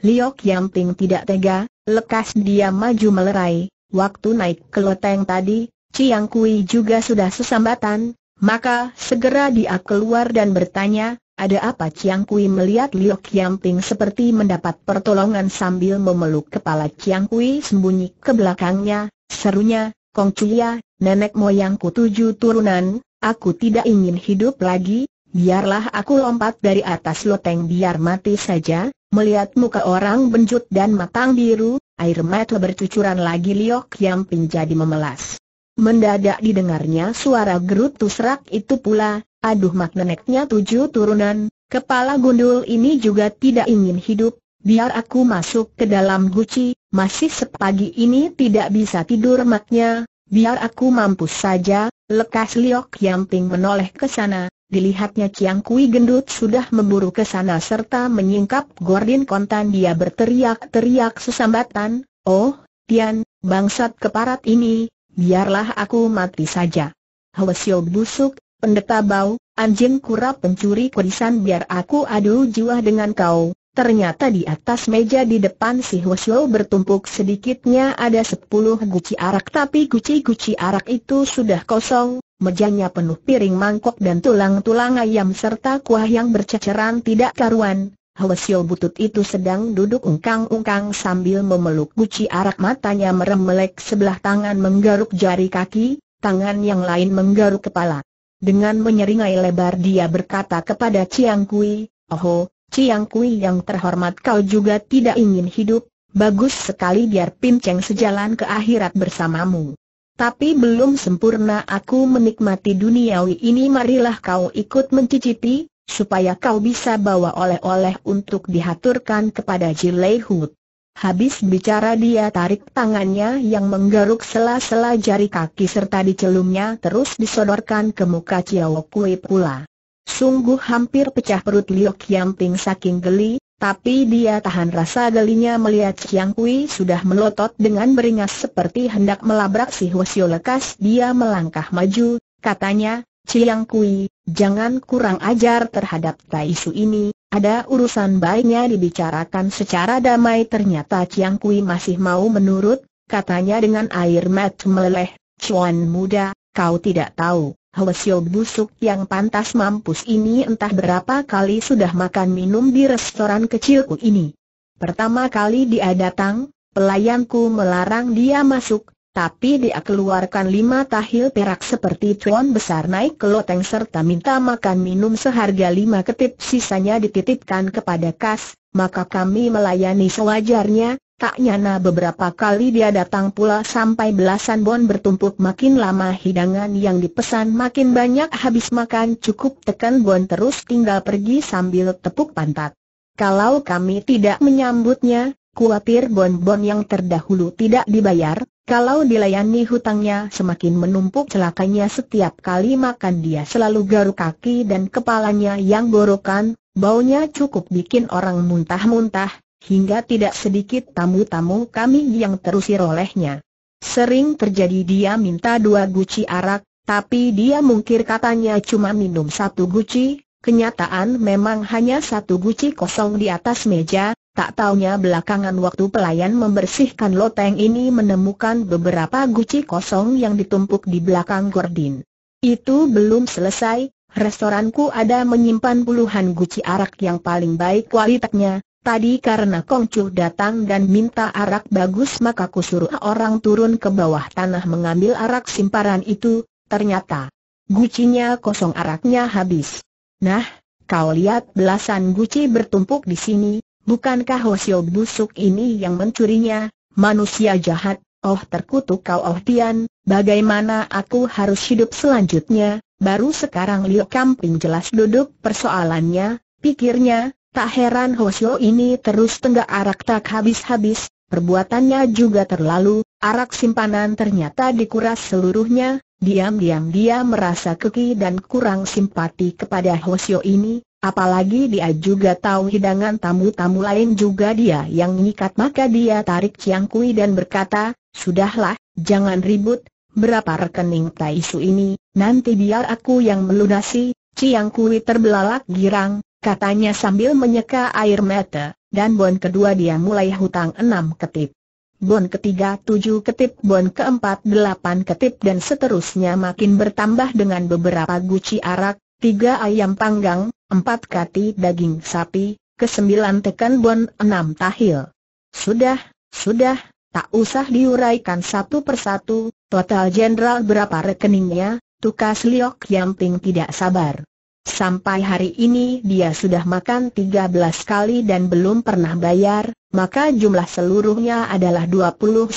Speaker 1: Liok Ting tidak tega, lekas dia maju melerai, waktu naik ke loteng tadi, Chiang Kui juga sudah sesambatan, maka segera dia keluar dan bertanya, ada apa Chiang Kui melihat Liu Ping seperti mendapat pertolongan sambil memeluk kepala Chiang Kui sembunyi ke belakangnya, serunya, Kong Chuya, nenek moyangku tujuh turunan, aku tidak ingin hidup lagi, biarlah aku lompat dari atas loteng biar mati saja, melihat muka orang benjut dan matang biru, air mata bercucuran lagi Liu Ping jadi memelas. Mendadak didengarnya suara gerutu serak itu pula, Aduh mak neneknya tujuh turunan, kepala gundul ini juga tidak ingin hidup, biar aku masuk ke dalam guci, masih sepagi ini tidak bisa tidur maknya, biar aku mampus saja, lekas Liok Yamping menoleh ke sana, dilihatnya Ciang Kui gendut sudah memburu ke sana serta menyingkap Gordin Kontan dia berteriak-teriak sesambatan, oh, Tian, bangsat keparat ini, biarlah aku mati saja. Hwasyo busuk, Pendeta Bau, anjing kura pencuri kurisan biar aku adu jiwa dengan kau. Ternyata di atas meja di depan si Hwasyo bertumpuk sedikitnya ada sepuluh guci arak tapi guci-guci arak itu sudah kosong, mejanya penuh piring mangkok dan tulang-tulang ayam serta kuah yang berceceran tidak karuan. Hwasyo butut itu sedang duduk ungkang-ungkang sambil memeluk guci arak matanya merem melek sebelah tangan menggaruk jari kaki, tangan yang lain menggaruk kepala. Dengan menyeringai lebar dia berkata kepada Chiang Kui, Oh, Chiang Kui yang terhormat kau juga tidak ingin hidup, bagus sekali biar Pim Cheng sejalan ke akhirat bersamamu. Tapi belum sempurna aku menikmati duniawi ini marilah kau ikut mencicipi, supaya kau bisa bawa oleh-oleh untuk dihaturkan kepada Jilai Hud. Habis bicara dia tarik tangannya yang menggaruk sela-sela jari kaki serta dicelumnya terus disodorkan ke muka Chiao Kui pula. Sungguh hampir pecah perut Liu Kiamping saking geli, tapi dia tahan rasa gelinya melihat Chiang Kui sudah melotot dengan beringas seperti hendak melabrak si Hwasyo lekas dia melangkah maju, katanya, Chiang Kui, jangan kurang ajar terhadap Taisu ini, ada urusan baiknya dibicarakan secara damai ternyata Chiang Kui masih mau menurut, katanya dengan air mat meleleh, Cuan muda, kau tidak tahu, Hwasyo busuk yang pantas mampus ini entah berapa kali sudah makan minum di restoran kecilku ini. Pertama kali dia datang, pelayanku melarang dia masuk, tapi dia keluarkan lima tahil perak seperti cuan besar naik ke loteng serta minta makan minum seharga lima ketip sisanya dititipkan kepada kas, maka kami melayani sewajarnya, tak nyana beberapa kali dia datang pula sampai belasan bon bertumpuk makin lama hidangan yang dipesan makin banyak habis makan cukup tekan bon terus tinggal pergi sambil tepuk pantat. Kalau kami tidak menyambutnya, Kuatir bon-bon yang terdahulu tidak dibayar, kalau dilayani hutangnya semakin menumpuk celakanya setiap kali makan dia selalu garuk kaki dan kepalanya yang borokan, baunya cukup bikin orang muntah-muntah, hingga tidak sedikit tamu-tamu kami yang terusir olehnya. Sering terjadi dia minta dua guci arak, tapi dia mungkir katanya cuma minum satu guci, kenyataan memang hanya satu guci kosong di atas meja, Tak taunya belakangan waktu pelayan membersihkan loteng ini menemukan beberapa guci kosong yang ditumpuk di belakang gordin. Itu belum selesai, restoranku ada menyimpan puluhan guci arak yang paling baik kualitasnya. Tadi karena Kongcu datang dan minta arak bagus maka ku suruh orang turun ke bawah tanah mengambil arak simparan itu, ternyata gucinya kosong araknya habis. Nah, kau lihat belasan guci bertumpuk di sini, Bukankah Hosio busuk ini yang mencurinya, manusia jahat, oh terkutuk kau oh Tian, bagaimana aku harus hidup selanjutnya, baru sekarang Liu Kamping jelas duduk persoalannya, pikirnya, tak heran Hosio ini terus tenggak arak tak habis-habis, perbuatannya juga terlalu, arak simpanan ternyata dikuras seluruhnya, diam-diam dia merasa keki dan kurang simpati kepada Hosio ini, Apalagi dia juga tahu hidangan tamu-tamu lain juga dia yang nyikat maka dia tarik Chiang Kui dan berkata, Sudahlah, jangan ribut, berapa rekening Tai ini, nanti biar aku yang melunasi, Chiang Kui terbelalak girang, katanya sambil menyeka air mata, dan bon kedua dia mulai hutang enam ketip. Bon ketiga tujuh ketip, bon keempat delapan ketip dan seterusnya makin bertambah dengan beberapa guci arak, tiga ayam panggang, empat kati daging sapi, kesembilan tekan bon enam tahil. Sudah, sudah, tak usah diuraikan satu persatu, total jenderal berapa rekeningnya, tukas Liok yang ting tidak sabar. Sampai hari ini dia sudah makan 13 kali dan belum pernah bayar, maka jumlah seluruhnya adalah 29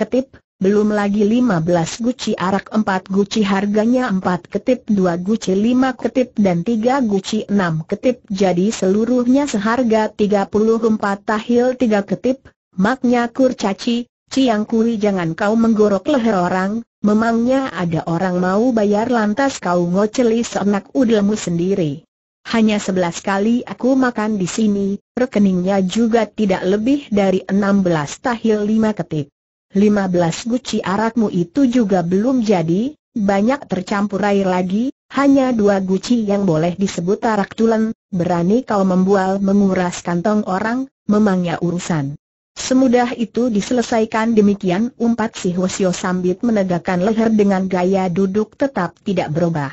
Speaker 1: ketip, belum lagi 15 guci arak 4 guci harganya 4 ketip 2 guci 5 ketip dan 3 guci 6 ketip jadi seluruhnya seharga 34 tahil 3 ketip, maknya kurcaci, ciang kuri jangan kau menggorok leher orang, memangnya ada orang mau bayar lantas kau ngoceli seenak udelmu sendiri. Hanya 11 kali aku makan di sini, rekeningnya juga tidak lebih dari 16 tahil 5 ketip. 15 guci arakmu itu juga belum jadi, banyak tercampur air lagi, hanya dua guci yang boleh disebut arak tulen, berani kau membual menguras kantong orang, memangnya urusan. Semudah itu diselesaikan demikian umpat si Hosio sambit menegakkan leher dengan gaya duduk tetap tidak berubah.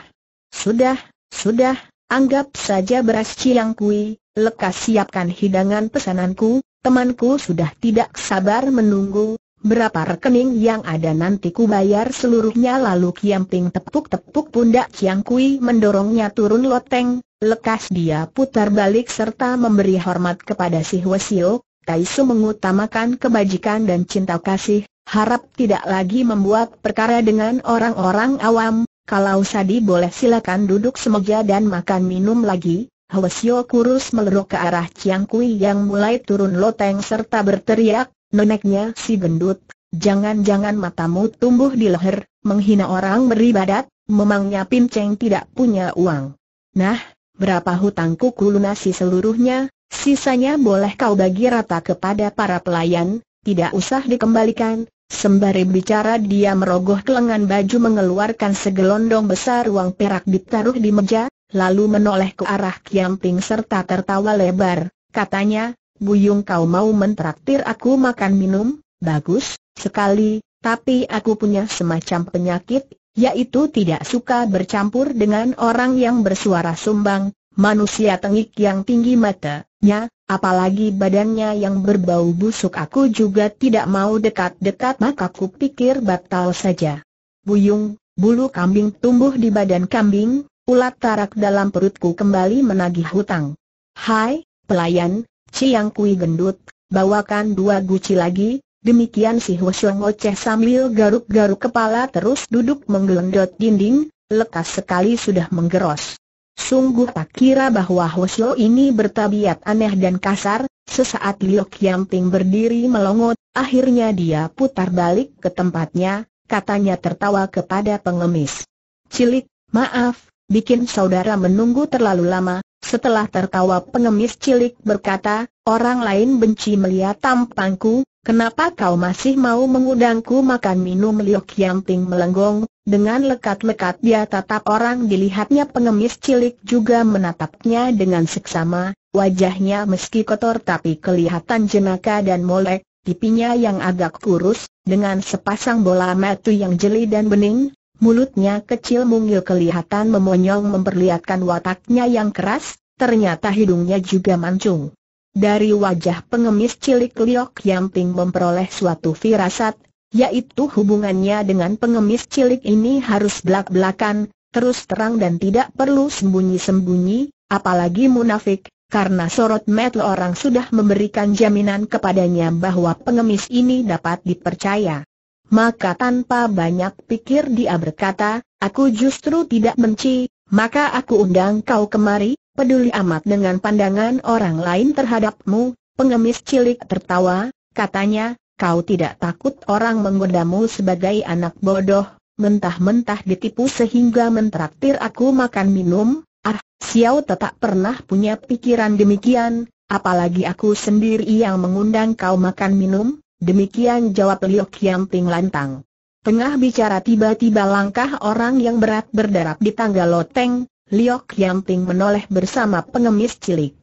Speaker 1: Sudah, sudah, anggap saja beras ciang kui, lekas siapkan hidangan pesananku, temanku sudah tidak sabar menunggu, berapa rekening yang ada nanti ku bayar seluruhnya lalu Kiamping tepuk-tepuk pundak Chiang Kui mendorongnya turun loteng, lekas dia putar balik serta memberi hormat kepada si Hwasio, Taisu mengutamakan kebajikan dan cinta kasih, harap tidak lagi membuat perkara dengan orang-orang awam, kalau Sadi boleh silakan duduk semoga dan makan minum lagi, Hwasio kurus meleruk ke arah Chiang Kui yang mulai turun loteng serta berteriak, neneknya si gendut, jangan-jangan matamu tumbuh di leher, menghina orang beribadat, memangnya pinceng tidak punya uang. Nah, berapa hutangku kulunasi seluruhnya, sisanya boleh kau bagi rata kepada para pelayan, tidak usah dikembalikan. Sembari bicara dia merogoh kelengan baju mengeluarkan segelondong besar uang perak ditaruh di meja, lalu menoleh ke arah Kiamping serta tertawa lebar. Katanya, Buyung kau mau mentraktir aku makan minum? Bagus, sekali, tapi aku punya semacam penyakit, yaitu tidak suka bercampur dengan orang yang bersuara sumbang, manusia tengik yang tinggi matanya, apalagi badannya yang berbau busuk aku juga tidak mau dekat-dekat maka ku pikir batal saja. Buyung, bulu kambing tumbuh di badan kambing, ulat tarak dalam perutku kembali menagih hutang. Hai, pelayan, Ciang Kui gendut, bawakan dua guci lagi, demikian si Hushong Oceh sambil garuk-garuk kepala terus duduk menggelendot dinding, lekas sekali sudah menggeros. Sungguh tak kira bahwa Hoslo ini bertabiat aneh dan kasar, sesaat Liok Yamping berdiri melongot, akhirnya dia putar balik ke tempatnya, katanya tertawa kepada pengemis. Cilik, maaf, bikin saudara menunggu terlalu lama, setelah tertawa pengemis cilik berkata, orang lain benci melihat tampangku, kenapa kau masih mau mengundangku makan minum Liok ting melenggong, dengan lekat-lekat dia tatap orang dilihatnya pengemis cilik juga menatapnya dengan seksama, wajahnya meski kotor tapi kelihatan jenaka dan molek, pipinya yang agak kurus, dengan sepasang bola mata yang jeli dan bening, Mulutnya kecil mungil kelihatan memonyong memperlihatkan wataknya yang keras, ternyata hidungnya juga mancung. Dari wajah pengemis cilik Liok Yamping memperoleh suatu firasat, yaitu hubungannya dengan pengemis cilik ini harus belak-belakan, terus terang dan tidak perlu sembunyi-sembunyi, apalagi munafik, karena sorot metel orang sudah memberikan jaminan kepadanya bahwa pengemis ini dapat dipercaya. Maka tanpa banyak pikir dia berkata, aku justru tidak benci, maka aku undang kau kemari, peduli amat dengan pandangan orang lain terhadapmu, pengemis cilik tertawa, katanya, kau tidak takut orang menggodamu sebagai anak bodoh, mentah-mentah ditipu sehingga mentraktir aku makan minum, ah, Xiao tak pernah punya pikiran demikian, apalagi aku sendiri yang mengundang kau makan minum, Demikian jawab Liu Qiangping lantang. Tengah bicara tiba-tiba langkah orang yang berat berderap di tangga loteng, Liu Qiangping menoleh bersama pengemis cilik.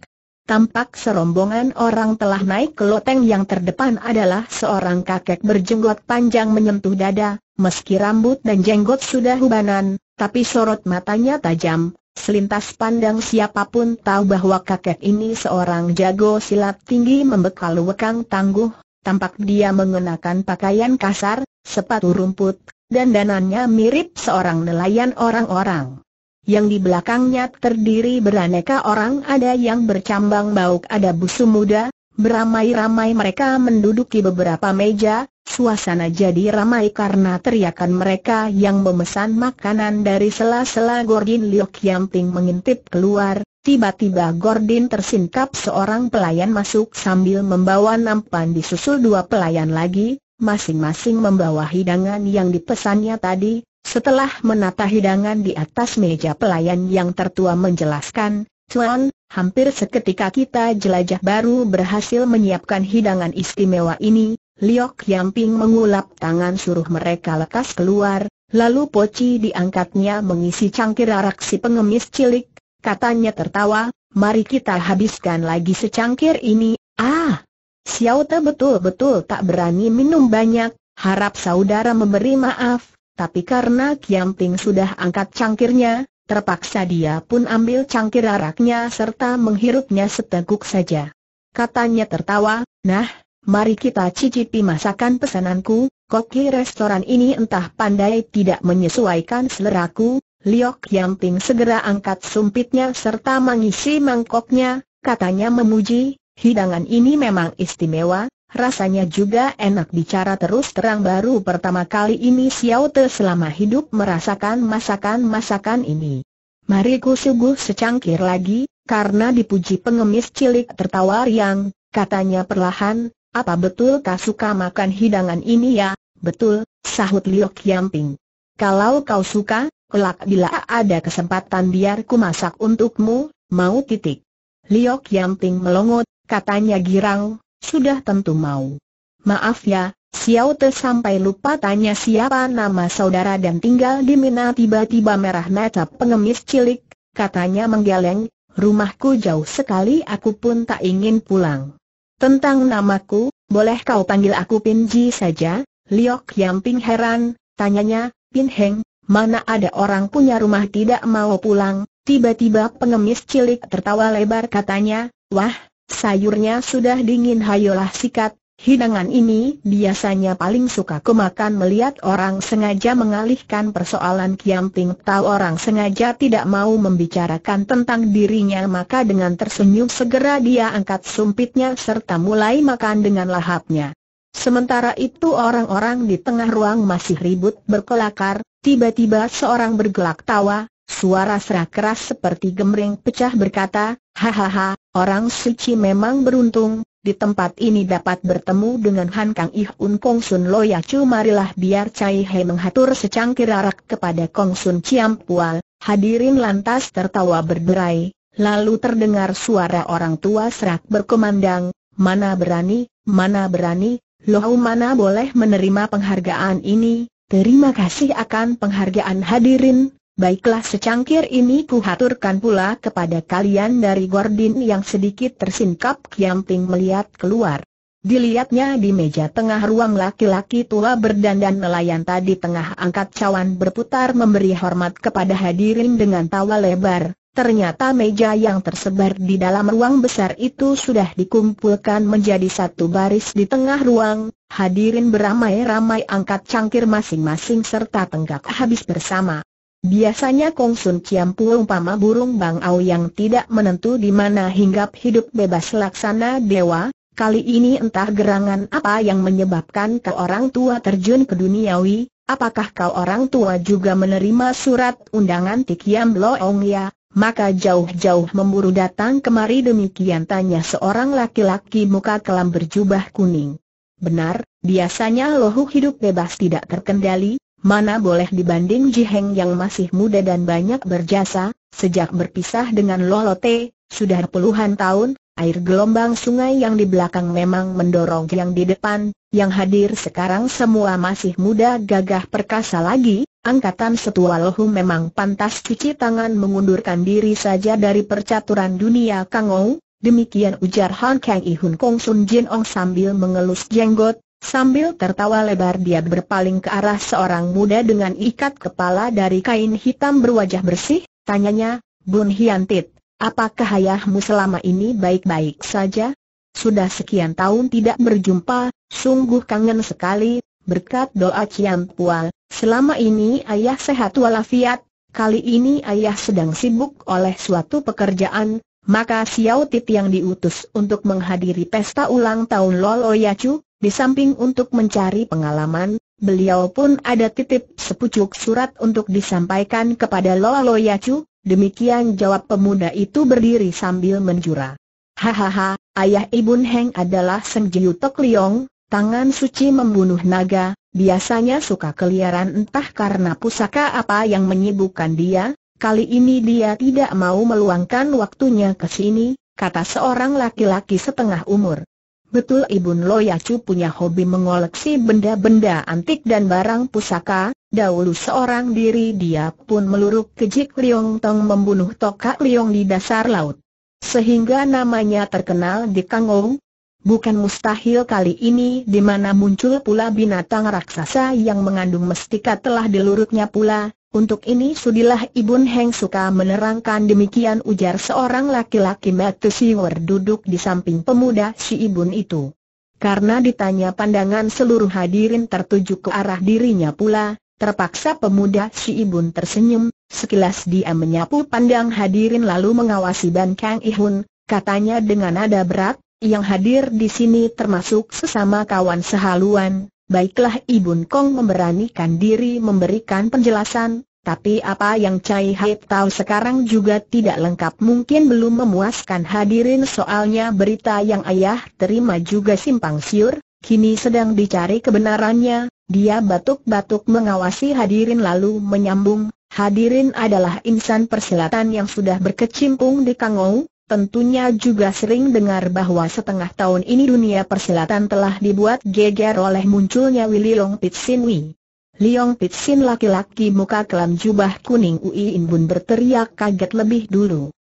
Speaker 1: Tampak serombongan orang telah naik ke loteng yang terdepan adalah seorang kakek berjenggot panjang menyentuh dada, meski rambut dan jenggot sudah hubanan, tapi sorot matanya tajam, Selintas pandang siapapun tahu bahwa kakek ini seorang jago silat tinggi membekal wekang tangguh, Tampak dia mengenakan pakaian kasar, sepatu rumput, dan danannya mirip seorang nelayan orang-orang. Yang di belakangnya terdiri beraneka orang ada yang bercambang bauk ada busu muda, beramai-ramai mereka menduduki beberapa meja, suasana jadi ramai karena teriakan mereka yang memesan makanan dari sela-sela Gordin Liu Kiamping mengintip keluar, Tiba-tiba Gordon tersingkap seorang pelayan masuk sambil membawa nampan disusul dua pelayan lagi, masing-masing membawa hidangan yang dipesannya tadi. Setelah menata hidangan di atas meja pelayan yang tertua menjelaskan, Tuan, hampir seketika kita jelajah baru berhasil menyiapkan hidangan istimewa ini, Liok Yamping mengulap tangan suruh mereka lekas keluar, lalu poci diangkatnya mengisi cangkir arak si pengemis cilik, Katanya tertawa, mari kita habiskan lagi secangkir ini, ah! Xiao Te betul-betul tak berani minum banyak, harap saudara memberi maaf, tapi karena Kiam Ting sudah angkat cangkirnya, terpaksa dia pun ambil cangkir araknya serta menghirupnya seteguk saja. Katanya tertawa, nah, mari kita cicipi masakan pesananku, koki restoran ini entah pandai tidak menyesuaikan seleraku, Liok Yamping segera angkat sumpitnya serta mengisi mangkoknya, katanya memuji, hidangan ini memang istimewa, rasanya juga enak bicara terus terang baru pertama kali ini Xiao Te selama hidup merasakan masakan-masakan ini. Mari ku suguh secangkir lagi, karena dipuji pengemis cilik tertawa riang, katanya perlahan, apa betul kau suka makan hidangan ini ya? Betul, sahut Liok Yamping. Kalau kau suka, Kelak bila ada kesempatan biar ku masak untukmu, mau titik. Liok Yamping melongot, katanya girang, sudah tentu mau. Maaf ya, Xiao Te sampai lupa tanya siapa nama saudara dan tinggal di Mina tiba-tiba merah mata pengemis cilik, katanya menggeleng, rumahku jauh sekali aku pun tak ingin pulang. Tentang namaku, boleh kau panggil aku Pinji saja? Liok ping heran, tanyanya, Pin Heng, mana ada orang punya rumah tidak mau pulang, tiba-tiba pengemis cilik tertawa lebar katanya, wah, sayurnya sudah dingin hayolah sikat, hidangan ini biasanya paling suka kemakan melihat orang sengaja mengalihkan persoalan Kiamping tahu orang sengaja tidak mau membicarakan tentang dirinya maka dengan tersenyum segera dia angkat sumpitnya serta mulai makan dengan lahapnya. Sementara itu orang-orang di tengah ruang masih ribut berkelakar, Tiba-tiba seorang bergelak tawa, suara serak keras seperti gemering pecah berkata, Hahaha, orang suci memang beruntung, di tempat ini dapat bertemu dengan Han Kang Ih Un Kong Sun Ya Chu marilah biar Cai He menghatur secangkir arak kepada Kong Sun Ciam Pual, hadirin lantas tertawa berderai, lalu terdengar suara orang tua serak berkemandang, mana berani, mana berani, Lohu mana boleh menerima penghargaan ini, Terima kasih akan penghargaan hadirin, baiklah secangkir ini kuhaturkan pula kepada kalian dari Gordin yang sedikit tersingkap Kiamping melihat keluar. Dilihatnya di meja tengah ruang laki-laki tua berdandan nelayan tadi tengah angkat cawan berputar memberi hormat kepada hadirin dengan tawa lebar. Ternyata meja yang tersebar di dalam ruang besar itu sudah dikumpulkan menjadi satu baris di tengah ruang, Hadirin beramai-ramai angkat cangkir masing-masing serta tenggak habis bersama. Biasanya Kong Sun Ciam Pu umpama burung bangau yang tidak menentu di mana hinggap hidup bebas laksana dewa, kali ini entah gerangan apa yang menyebabkan ke orang tua terjun ke duniawi, apakah kau orang tua juga menerima surat undangan Tikiam Loong ya? Maka jauh-jauh memburu datang kemari demikian tanya seorang laki-laki muka kelam berjubah kuning. Benar, biasanya lohu hidup bebas tidak terkendali, mana boleh dibanding Jiheng yang masih muda dan banyak berjasa, sejak berpisah dengan Lolote, sudah puluhan tahun, air gelombang sungai yang di belakang memang mendorong yang di depan, yang hadir sekarang semua masih muda gagah perkasa lagi, angkatan setua lohu memang pantas cuci tangan mengundurkan diri saja dari percaturan dunia Kangou, Demikian ujar Han Kang Ihun Kong Sun Jin Ong sambil mengelus jenggot, sambil tertawa lebar dia berpaling ke arah seorang muda dengan ikat kepala dari kain hitam berwajah bersih, tanyanya, Bun Hian Tit, apakah ayahmu selama ini baik-baik saja? Sudah sekian tahun tidak berjumpa, sungguh kangen sekali, berkat doa Cian Pual, selama ini ayah sehat walafiat, kali ini ayah sedang sibuk oleh suatu pekerjaan, maka Xiao Tit yang diutus untuk menghadiri pesta ulang tahun Lolo Yacu, di samping untuk mencari pengalaman, beliau pun ada titip sepucuk surat untuk disampaikan kepada Lolo Yacu, demikian jawab pemuda itu berdiri sambil menjura. Hahaha, ayah Ibun Heng adalah Seng Jiu Tok Liong, tangan suci membunuh naga, biasanya suka keliaran entah karena pusaka apa yang menyibukkan dia, Kali ini dia tidak mau meluangkan waktunya ke sini, kata seorang laki-laki setengah umur. Betul Ibun Loyacu punya hobi mengoleksi benda-benda antik dan barang pusaka, dahulu seorang diri dia pun meluruk kejik Liong Tong membunuh Toka Liong di dasar laut. Sehingga namanya terkenal di Kangou, Bukan mustahil kali ini di mana muncul pula binatang raksasa yang mengandung mestika telah diluruknya pula, untuk ini sudilah Ibun Heng suka menerangkan demikian ujar seorang laki-laki Matthew Siwer duduk di samping pemuda si Ibun itu. Karena ditanya pandangan seluruh hadirin tertuju ke arah dirinya pula, terpaksa pemuda si Ibun tersenyum, sekilas dia menyapu pandang hadirin lalu mengawasi Ban Kang Ihun, katanya dengan nada berat, yang hadir di sini termasuk sesama kawan sehaluan, Baiklah Ibun Kong memberanikan diri memberikan penjelasan, tapi apa yang Cai Hai tahu sekarang juga tidak lengkap mungkin belum memuaskan hadirin soalnya berita yang ayah terima juga simpang siur, kini sedang dicari kebenarannya, dia batuk-batuk mengawasi hadirin lalu menyambung, hadirin adalah insan persilatan yang sudah berkecimpung di Kangou, Tentunya juga sering dengar bahwa setengah tahun ini dunia persilatan telah dibuat geger oleh munculnya Willy Long Pitsin Wee. Liong Pitsin laki-laki muka kelam jubah kuning Ui Inbun berteriak kaget lebih dulu.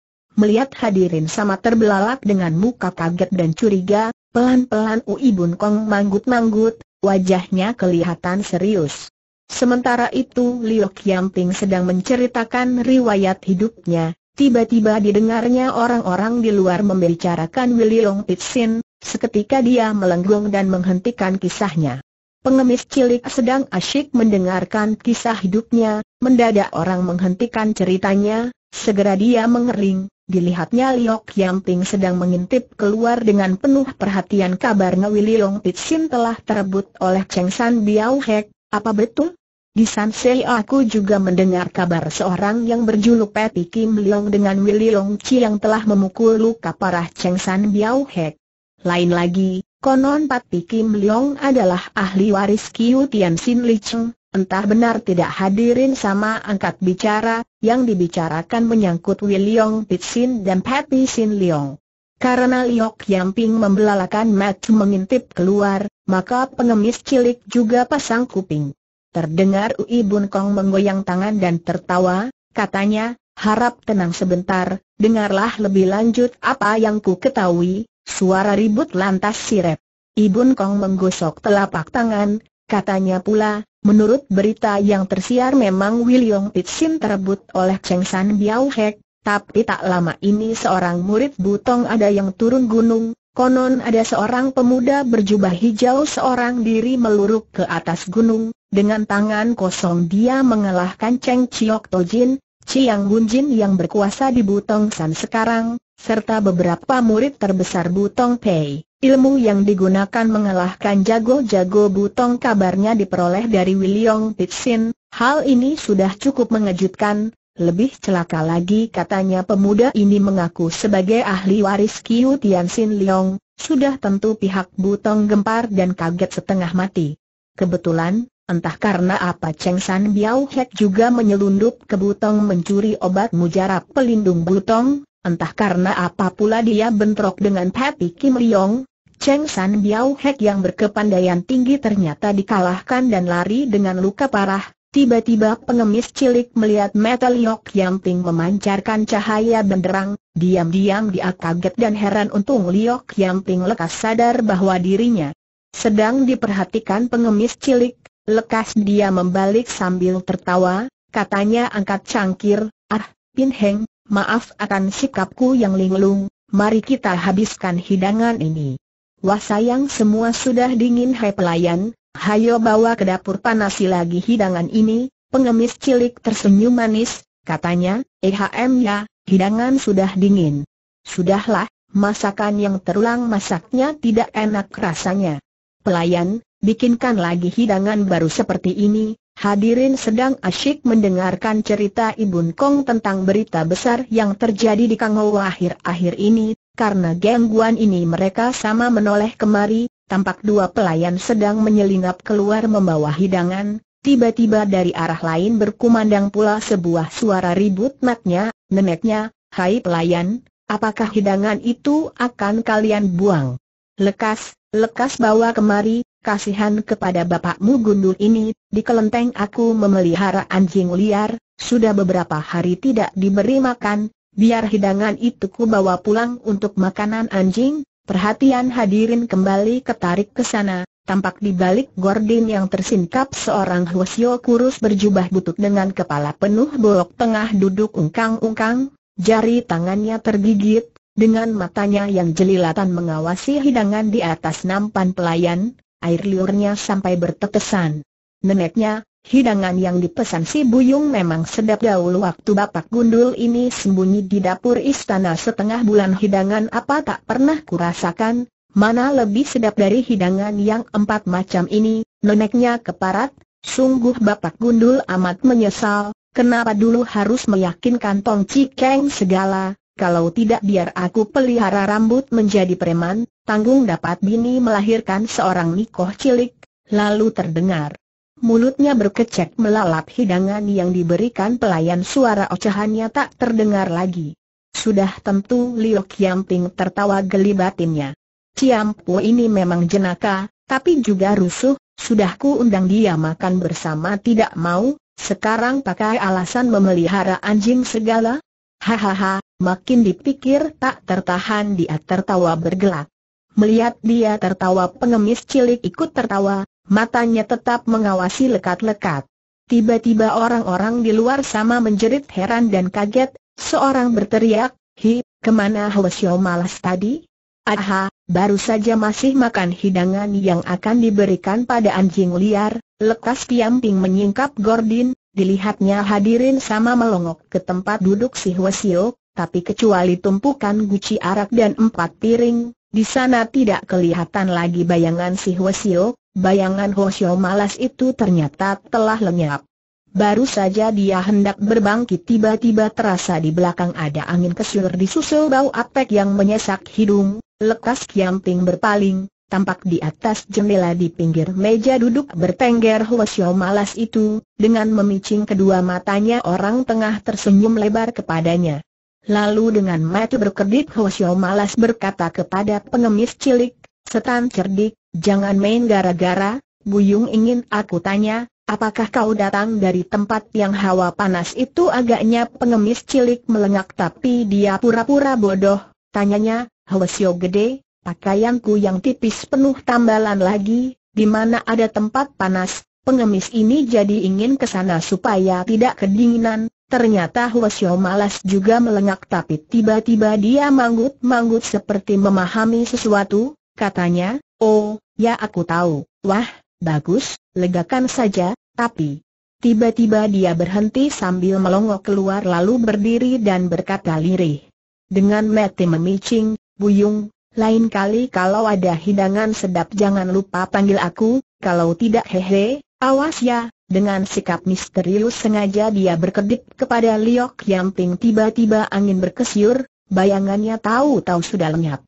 Speaker 1: Melihat hadirin sama terbelalak dengan muka kaget dan curiga, pelan-pelan Ui Bun Kong manggut-manggut, wajahnya kelihatan serius. Sementara itu Liu Ping sedang menceritakan riwayat hidupnya, Tiba-tiba didengarnya orang-orang di luar membicarakan William Pitsin, seketika dia melenggung dan menghentikan kisahnya. Pengemis cilik sedang asyik mendengarkan kisah hidupnya, mendadak orang menghentikan ceritanya, segera dia mengering, dilihatnya Liok Yamping sedang mengintip keluar dengan penuh perhatian kabarnya Wiliong Pitsin telah terebut oleh Cheng San Biao Hek, apa betul? Di Sansei aku juga mendengar kabar seorang yang berjuluk Peti Kim Leong dengan Willy Long Chi yang telah memukul luka parah Cheng San Biao Hek. Lain lagi, konon Peti Kim Leong adalah ahli waris Kiu Tian Sin Li Cheng, entah benar tidak hadirin sama angkat bicara, yang dibicarakan menyangkut Willy Long Pit Sin dan Peti Sin Leong. Karena Liok Yang Ping membelalakan mata mengintip keluar, maka pengemis cilik juga pasang kuping. Terdengar Ui Bun Kong menggoyang tangan dan tertawa, katanya, harap tenang sebentar, dengarlah lebih lanjut apa yang ku ketahui, suara ribut lantas sirep. Ibun Kong menggosok telapak tangan, katanya pula, menurut berita yang tersiar memang William Pitsin terebut oleh Cheng San Biao Hek, tapi tak lama ini seorang murid Butong ada yang turun gunung, konon ada seorang pemuda berjubah hijau seorang diri meluruk ke atas gunung, dengan tangan kosong dia mengalahkan Cheng Chiok Tojin, Chiang Bunjin yang berkuasa di Butong San sekarang, serta beberapa murid terbesar Butong Pei. Ilmu yang digunakan mengalahkan jago-jago Butong kabarnya diperoleh dari Wiliong Pitsin, hal ini sudah cukup mengejutkan, lebih celaka lagi katanya pemuda ini mengaku sebagai ahli waris Kiu Tianxin Sin Leong, sudah tentu pihak Butong gempar dan kaget setengah mati. Kebetulan, Entah karena apa Cheng San Biao Hek juga menyelundup ke Butong mencuri obat mujarab pelindung Butong, entah karena apa pula dia bentrok dengan Happy Kim Liong, Cheng San Biao Hek yang berkepandaian tinggi ternyata dikalahkan dan lari dengan luka parah. Tiba-tiba pengemis cilik melihat Metal Yok Ting memancarkan cahaya benderang, diam-diam dia kaget dan heran untung Liok Ting lekas sadar bahwa dirinya sedang diperhatikan pengemis cilik Lekas dia membalik sambil tertawa, katanya angkat cangkir, ah, Pinheng, maaf akan sikapku yang linglung, mari kita habiskan hidangan ini. Wah sayang semua sudah dingin hai pelayan, hayo bawa ke dapur panasi lagi hidangan ini, pengemis cilik tersenyum manis, katanya, eh ehm ya, hidangan sudah dingin. Sudahlah, masakan yang terulang masaknya tidak enak rasanya. Pelayan, bikinkan lagi hidangan baru seperti ini, hadirin sedang asyik mendengarkan cerita Ibun Kong tentang berita besar yang terjadi di Kangou akhir-akhir ini, karena gangguan ini mereka sama menoleh kemari, tampak dua pelayan sedang menyelinap keluar membawa hidangan, tiba-tiba dari arah lain berkumandang pula sebuah suara ribut matnya, neneknya, hai pelayan, apakah hidangan itu akan kalian buang? Lekas, lekas bawa kemari, kasihan kepada bapakmu gundul ini, di kelenteng aku memelihara anjing liar, sudah beberapa hari tidak diberi makan, biar hidangan itu ku bawa pulang untuk makanan anjing, perhatian hadirin kembali ketarik ke sana, Tampak di balik gorden yang tersingkap seorang Hwasyo kurus berjubah butut dengan kepala penuh bolok tengah duduk ungkang-ungkang, jari tangannya tergigit, dengan matanya yang jelilatan mengawasi hidangan di atas nampan pelayan, air liurnya sampai bertetesan. Neneknya, hidangan yang dipesan si Buyung memang sedap dahulu waktu Bapak Gundul ini sembunyi di dapur istana setengah bulan hidangan apa tak pernah kurasakan, mana lebih sedap dari hidangan yang empat macam ini, neneknya keparat, sungguh Bapak Gundul amat menyesal, kenapa dulu harus meyakinkan Tong Cikeng segala, kalau tidak biar aku pelihara rambut menjadi preman, tanggung dapat bini melahirkan seorang nikoh cilik, lalu terdengar. Mulutnya berkecek melalap hidangan yang diberikan pelayan suara ocehannya tak terdengar lagi. Sudah tentu Liu Qiangping tertawa geli batinnya. Qiangpu ini memang jenaka, tapi juga rusuh, sudah ku undang dia makan bersama tidak mau, sekarang pakai alasan memelihara anjing segala? Hahaha, makin dipikir tak tertahan dia tertawa bergelak. Melihat dia tertawa pengemis cilik ikut tertawa, matanya tetap mengawasi lekat-lekat. Tiba-tiba orang-orang di luar sama menjerit heran dan kaget, seorang berteriak, Hi, kemana Hwasyo malas tadi? Aha, baru saja masih makan hidangan yang akan diberikan pada anjing liar, lekas Piamping menyingkap Gordin, Dilihatnya hadirin sama melongok ke tempat duduk si Hwasio, tapi kecuali tumpukan guci arak dan empat piring, di sana tidak kelihatan lagi bayangan si Hwasio, bayangan Hwasio malas itu ternyata telah lenyap. Baru saja dia hendak berbangkit tiba-tiba terasa di belakang ada angin kesur disusul bau apek yang menyesak hidung, lekas Kiamping berpaling, tampak di atas jendela di pinggir meja duduk bertengger Hwasyo malas itu, dengan memicing kedua matanya orang tengah tersenyum lebar kepadanya. Lalu dengan mata berkedip Hwasyo malas berkata kepada pengemis cilik, setan cerdik, jangan main gara-gara, Buyung ingin aku tanya, apakah kau datang dari tempat yang hawa panas itu agaknya pengemis cilik melengak tapi dia pura-pura bodoh, tanyanya, Hwasyo gede, Pakaianku yang tipis penuh tambalan lagi, di mana ada tempat panas, pengemis ini jadi ingin ke sana supaya tidak kedinginan. Ternyata Huasyo malas juga melengak tapi tiba-tiba dia manggut-manggut seperti memahami sesuatu, katanya, oh, ya aku tahu, wah, bagus, legakan saja, tapi... Tiba-tiba dia berhenti sambil melongok keluar lalu berdiri dan berkata lirih. Dengan mete memicing, Buyung, lain kali kalau ada hidangan sedap jangan lupa panggil aku, kalau tidak hehe, awas ya. Dengan sikap misterius sengaja dia berkedip kepada Liok Yang Yamping tiba-tiba angin berkesiur, bayangannya tahu-tahu sudah lenyap.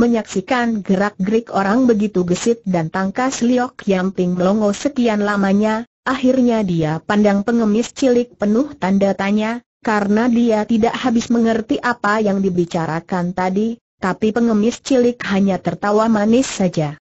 Speaker 1: Menyaksikan gerak-gerik orang begitu gesit dan tangkas Liok Yamping melongo sekian lamanya, akhirnya dia pandang pengemis cilik penuh tanda tanya, karena dia tidak habis mengerti apa yang dibicarakan tadi, tapi pengemis cilik hanya tertawa manis saja.